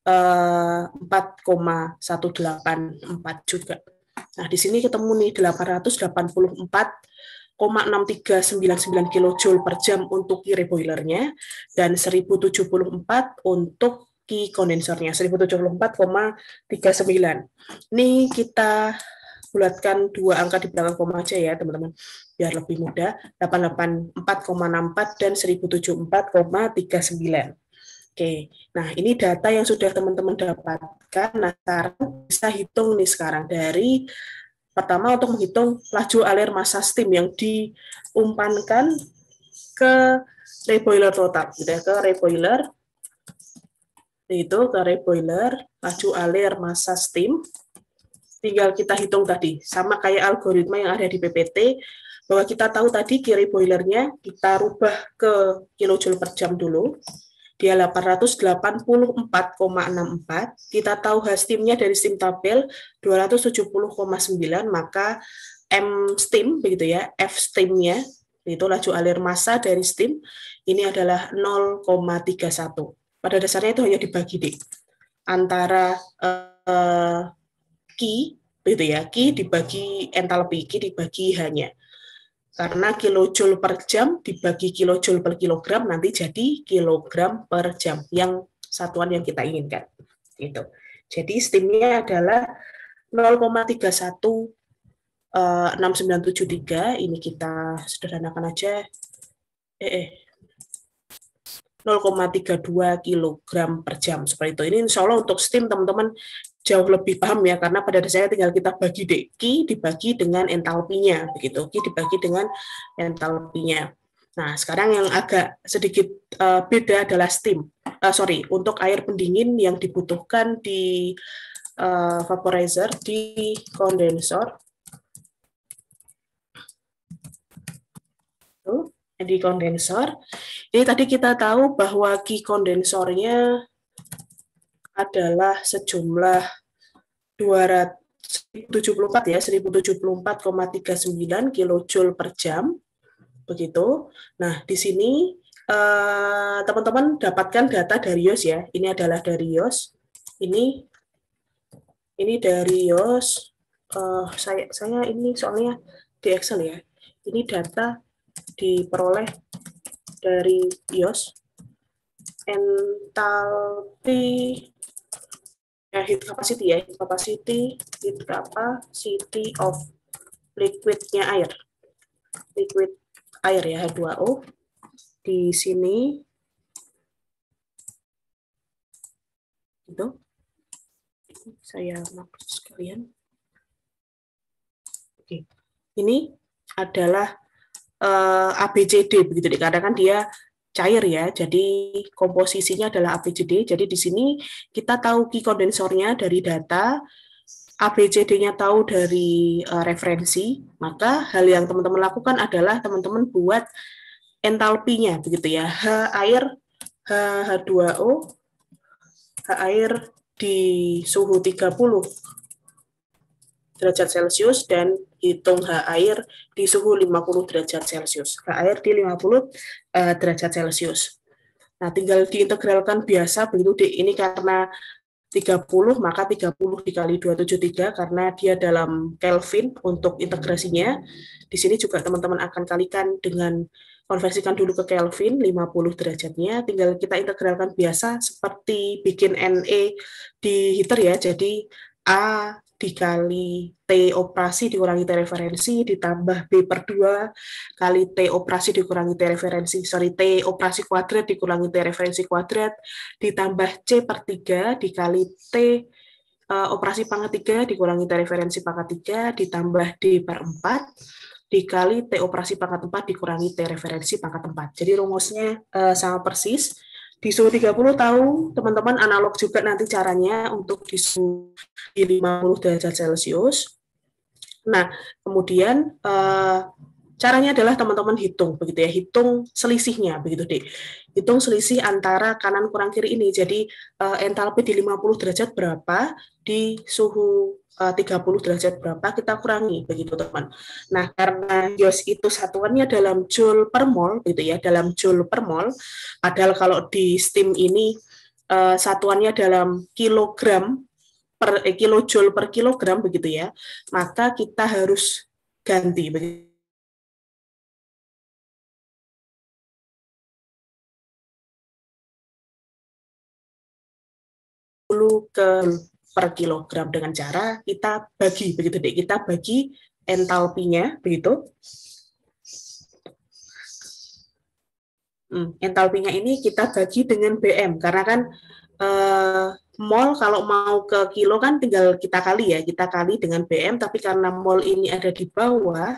4,184 eh, juga. Nah, di sini ketemu nih 884,6399 kJ per jam untuk kiri boilernya dan 1074 untuk key kondensornya 1074,39. Ini kita bulatkan dua angka di belakang koma aja ya teman-teman biar lebih mudah 884,64 dan 1074,39 Oke, nah ini data yang sudah teman-teman dapatkan. Nah, sekarang bisa hitung nih sekarang dari pertama untuk menghitung laju alir massa steam yang diumpankan ke reboiler total, sudah gitu ya, ke reboiler itu ke reboiler laju alir massa steam tinggal kita hitung tadi sama kayak algoritma yang ada di PPT bahwa kita tahu tadi kiri boilernya kita rubah ke kilojoule per jam dulu dia 884,64 kita tahu H steamnya dari steam tabel 270,9 maka M steam begitu ya F steamnya itu laju alir massa dari steam ini adalah 0,31 pada dasarnya itu hanya dibagi di antara uh, Ki, gitu ya, Ki dibagi entalpi, Ki dibagi hanya. Karena kilojoule per jam dibagi kilojoule per kilogram nanti jadi kilogram per jam yang satuan yang kita inginkan. Gitu. Jadi steamnya adalah 0,316973 eh, ini kita sederhanakan aja eh, eh 0,32 kg per jam seperti itu. Ini insya Allah untuk STEAM teman-teman jauh lebih paham ya karena pada dasarnya tinggal kita bagi deh Ki dibagi dengan entalpinya begitu Ki dibagi dengan entalpinya nah sekarang yang agak sedikit uh, beda adalah steam uh, sorry untuk air pendingin yang dibutuhkan di uh, vaporizer di kondensor di kondensor ini tadi kita tahu bahwa Q kondensornya adalah sejumlah 274 ya 1074,39 kilojoule per jam begitu. Nah di sini eh, teman-teman eh, dapatkan data dari Yos ya. Ini adalah dari Yos. Ini ini dari Yos. Eh, saya saya ini soalnya di Excel ya. Ini data diperoleh dari Yos entalpi eh, heat capacity ya, heat capacity, heat capacity of liquidnya air. Liquid air ya, H2O. Di sini, itu saya maksud sekalian. Oke, ini adalah uh, eh, ABCD begitu dikatakan dia cair ya. Jadi komposisinya adalah ABCD. Jadi di sini kita tahu key kondensornya dari data, ABCD-nya tahu dari uh, referensi. Maka hal yang teman-teman lakukan adalah teman-teman buat entalpinya begitu ya. H air H, H2O H air di suhu 30 derajat Celcius dan hitung H air di suhu 50 derajat Celcius. H air di 50 uh, eh, derajat Celcius. Nah, tinggal diintegralkan biasa begitu di ini karena 30 maka 30 dikali 273 karena dia dalam Kelvin untuk integrasinya. Di sini juga teman-teman akan kalikan dengan konversikan dulu ke Kelvin 50 derajatnya tinggal kita integralkan biasa seperti bikin NE di heater ya jadi A dikali T operasi dikurangi T referensi ditambah B per 2 kali T operasi dikurangi T referensi, sorry, T operasi kuadrat dikurangi T referensi kuadrat ditambah C per 3 dikali T uh, operasi pangkat 3 dikurangi T referensi pangkat 3 ditambah D per 4 dikali T operasi pangkat 4 dikurangi T referensi pangkat 4. Jadi rumusnya uh, sama persis di SU 30 tahu teman-teman analog juga nanti caranya untuk di suhu di 50 derajat Celcius. Nah, kemudian eh, Caranya adalah teman-teman hitung begitu ya, hitung selisihnya begitu deh. Hitung selisih antara kanan kurang kiri ini. Jadi uh, eh, entalpi di 50 derajat berapa, di suhu 30 eh, derajat berapa kita kurangi begitu teman. Nah karena yos itu satuannya dalam joule per mol gitu ya dalam joule per mol. Padahal kalau di steam ini uh, satuannya dalam kilogram per eh, kilojoule per kilogram begitu ya. Maka kita harus ganti begitu ke per kilogram dengan cara kita bagi begitu deh kita bagi entalpinya begitu hmm, entalpinya ini kita bagi dengan bm karena kan eh, mol kalau mau ke kilo kan tinggal kita kali ya kita kali dengan bm tapi karena mol ini ada di bawah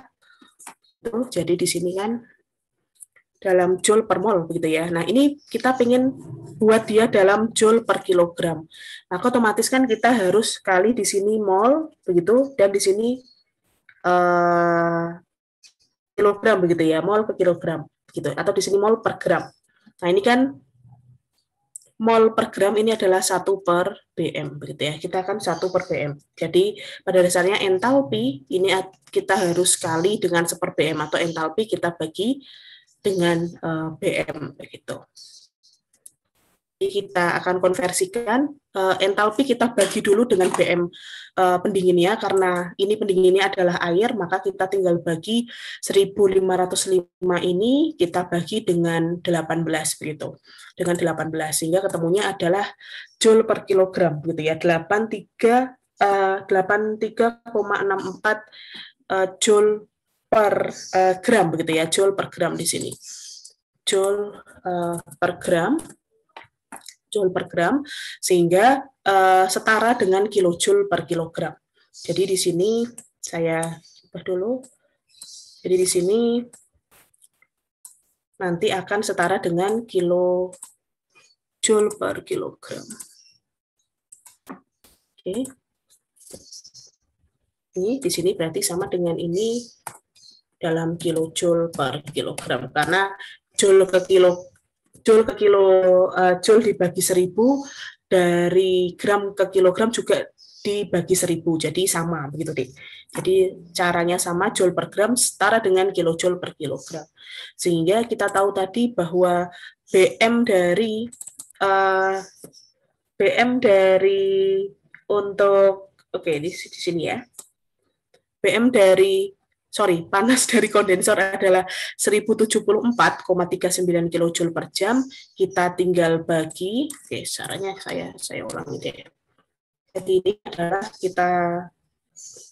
tuh jadi di sini kan dalam joule per mol begitu ya. Nah, ini kita pengen buat dia dalam joule per kilogram. Nah, otomatis kan kita harus kali di sini mol begitu dan di sini uh, kilogram begitu ya, mol per kilogram gitu atau di sini mol per gram. Nah, ini kan mol per gram ini adalah satu per BM begitu ya. Kita akan satu per BM. Jadi pada dasarnya entalpi ini kita harus kali dengan seper per BM atau entalpi kita bagi dengan uh, eh, BM begitu. Jadi kita akan konversikan uh, eh, entalpi kita bagi dulu dengan BM uh, eh, pendinginnya karena ini pendinginnya adalah air maka kita tinggal bagi 1505 ini kita bagi dengan 18 begitu. Dengan 18 sehingga ketemunya adalah joule per kilogram gitu ya. 83 uh, 83,64 uh, joule per uh, gram begitu ya, joule per gram di sini. Joule uh, per gram joule per gram sehingga uh, setara dengan kilojoule per kilogram. Jadi di sini saya coba dulu. Jadi di sini nanti akan setara dengan kilo joule per kilogram. Oke. Ini di sini berarti sama dengan ini dalam kilojoule per kilogram karena joule ke kilo joule ke kilo uh, joule dibagi seribu dari gram ke kilogram juga dibagi seribu jadi sama begitu deh jadi caranya sama joule per gram setara dengan kilojoule per kilogram sehingga kita tahu tadi bahwa bm dari uh, eh, bm dari untuk oke okay, di sini ya bm dari sorry, panas dari kondensor adalah 1074,39 kJ per jam. Kita tinggal bagi, oke, caranya saya saya ulangi deh. Jadi ini adalah kita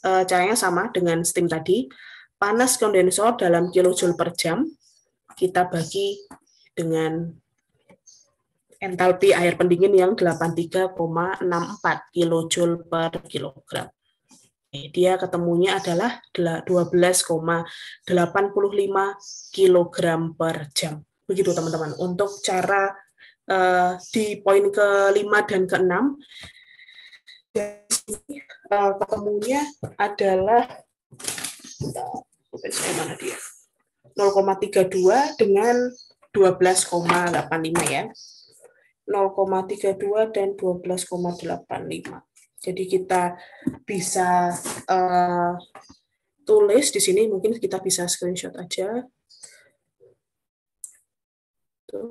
eh, caranya sama dengan steam tadi. Panas kondensor dalam kilojoule per jam kita bagi dengan entalpi air pendingin yang 83,64 kilojoule per kilogram dia ketemunya adalah 12,85 kg per jam. Begitu teman-teman. Untuk cara uh, di poin kelima dan keenam, uh, ketemunya adalah mana dia 0,32 dengan 12,85 ya. 0,32 dan 12,85. Jadi kita bisa uh, tulis di sini, mungkin kita bisa screenshot aja. Kita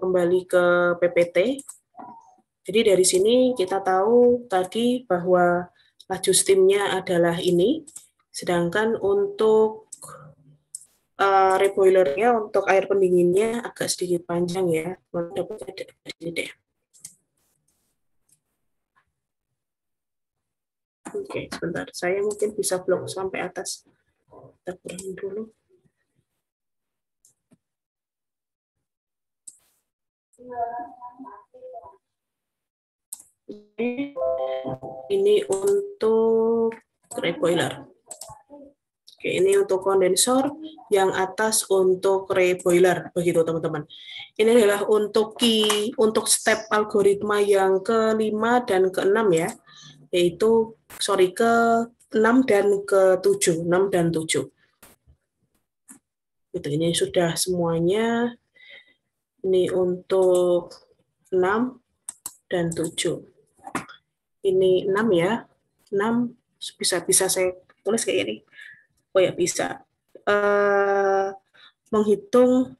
kembali ke PPT. Jadi dari sini kita tahu tadi bahwa Laju steamnya adalah ini. Sedangkan untuk uh, reboilernya, untuk air pendinginnya agak sedikit panjang ya. Dapatnya deh. Oke, okay, sebentar. Saya mungkin bisa blok sampai atas. Kita kurangin dulu. Thank you ini untuk reboiler Oke, ini untuk kondensor, yang atas untuk reboiler, begitu teman-teman. Ini adalah untuk key, untuk step algoritma yang kelima dan keenam ya, yaitu sorry ke 6 dan ke 7, 6 dan 7. Itu ini sudah semuanya. Ini untuk 6 dan 7 ini 6 ya. 6 bisa-bisa saya tulis kayak ini. Oh ya, bisa. Uh, menghitung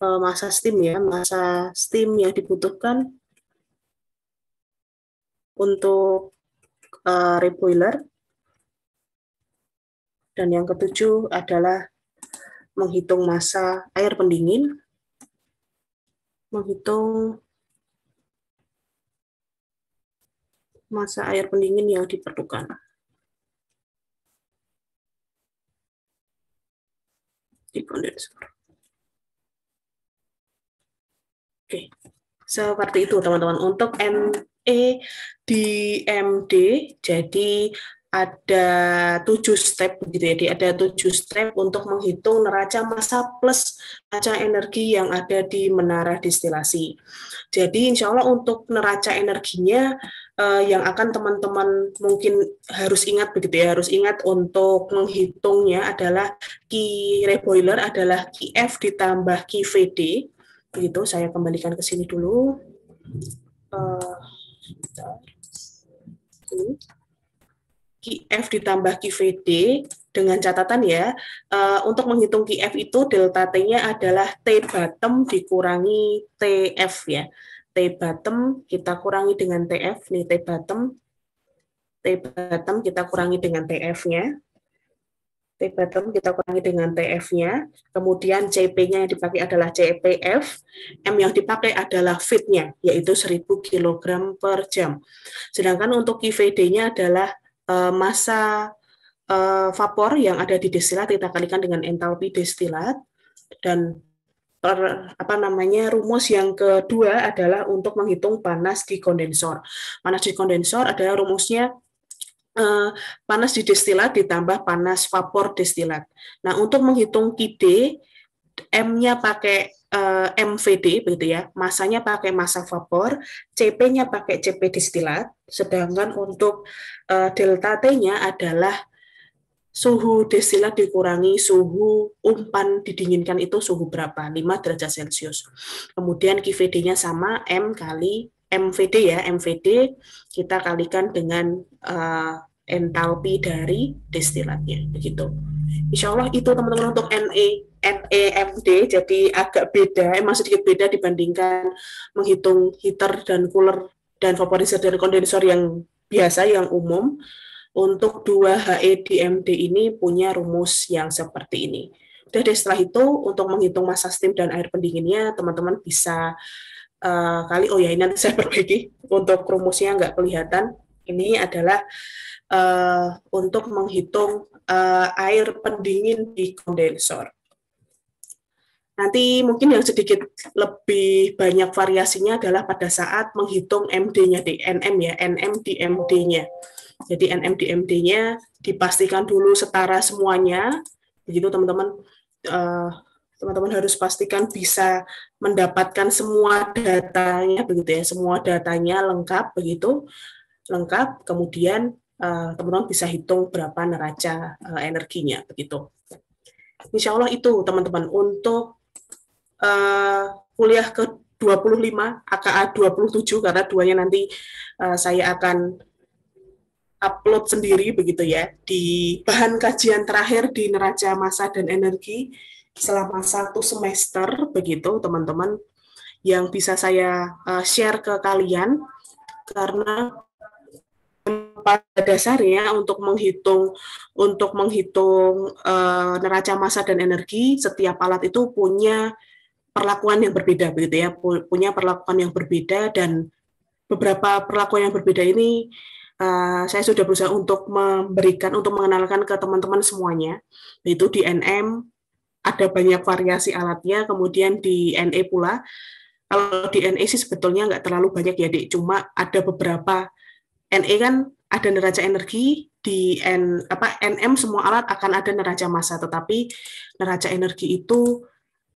eh, masa steam ya, masa steam yang dibutuhkan untuk uh, reboiler. Dan yang ketujuh adalah menghitung masa air pendingin, menghitung masa air pendingin yang diperlukan. Di kondensor. Oke, seperti itu teman-teman. Untuk ME di MD, jadi ada tujuh step gitu ya, jadi ada tujuh step untuk menghitung neraca massa plus neraca energi yang ada di menara distilasi. Jadi insya Allah untuk neraca energinya uh, yang akan teman-teman mungkin harus ingat begitu ya, harus ingat untuk menghitungnya adalah ki reboiler adalah f ditambah vd, Begitu, saya kembalikan ke sini dulu. Uh, f ditambah vd dengan catatan ya, uh, untuk menghitung f itu delta T-nya adalah T bottom dikurangi TF ya. T bottom kita kurangi dengan TF nih T bottom T bottom kita kurangi dengan TF-nya T bottom kita kurangi dengan TF-nya kemudian CP-nya yang dipakai adalah CPF M yang dipakai adalah fit-nya yaitu 1000 kg per jam sedangkan untuk QVD-nya adalah uh, massa uh, vapor yang ada di destilat kita kalikan dengan entalpi destilat dan per, apa namanya rumus yang kedua adalah untuk menghitung panas di kondensor. Panas di kondensor adalah rumusnya eh, panas di destilat ditambah panas vapor destilat. Nah, untuk menghitung QD M-nya pakai eh, MVD begitu ya. Masanya pakai massa vapor, CP-nya pakai CP destilat, sedangkan untuk eh, delta T-nya adalah suhu desilat dikurangi suhu umpan didinginkan itu suhu berapa? 5 derajat Celcius. Kemudian QVD-nya sama M kali MVD ya, MVD kita kalikan dengan uh, entalpi dari destilatnya begitu. Insya Allah itu teman-teman untuk na e, e md jadi agak beda, emang eh, sedikit beda dibandingkan menghitung heater dan cooler dan vaporizer dan kondensor yang biasa yang umum untuk dua HEDMD ini punya rumus yang seperti ini. Dan setelah itu untuk menghitung masa steam dan air pendinginnya teman-teman bisa uh, kali oh ya ini nanti saya perbaiki untuk rumusnya nggak kelihatan. Ini adalah uh, untuk menghitung uh, air pendingin di kondensor. Nanti mungkin yang sedikit lebih banyak variasinya adalah pada saat menghitung MD-nya di NM ya, NM di MD-nya. Jadi NMDMD-nya dipastikan dulu setara semuanya. Begitu teman-teman eh, teman-teman harus pastikan bisa mendapatkan semua datanya begitu ya, semua datanya lengkap begitu. Lengkap kemudian eh, teman-teman bisa hitung berapa neraca eh, energinya begitu. Insya Allah itu teman-teman untuk kuliah ke 25 AKA 27 karena duanya nanti saya akan upload sendiri begitu ya di bahan kajian terakhir di neraca massa dan energi selama satu semester begitu teman-teman yang bisa saya uh, share ke kalian karena pada dasarnya untuk menghitung untuk menghitung uh, neraca massa dan energi setiap alat itu punya perlakuan yang berbeda begitu ya punya perlakuan yang berbeda dan beberapa perlakuan yang berbeda ini uh, saya sudah berusaha untuk memberikan untuk mengenalkan ke teman-teman semuanya Itu di NM ada banyak variasi alatnya kemudian di NE pula kalau di NE sih sebetulnya nggak terlalu banyak ya dek cuma ada beberapa NE kan ada neraca energi di N apa NM semua alat akan ada neraca massa tetapi neraca energi itu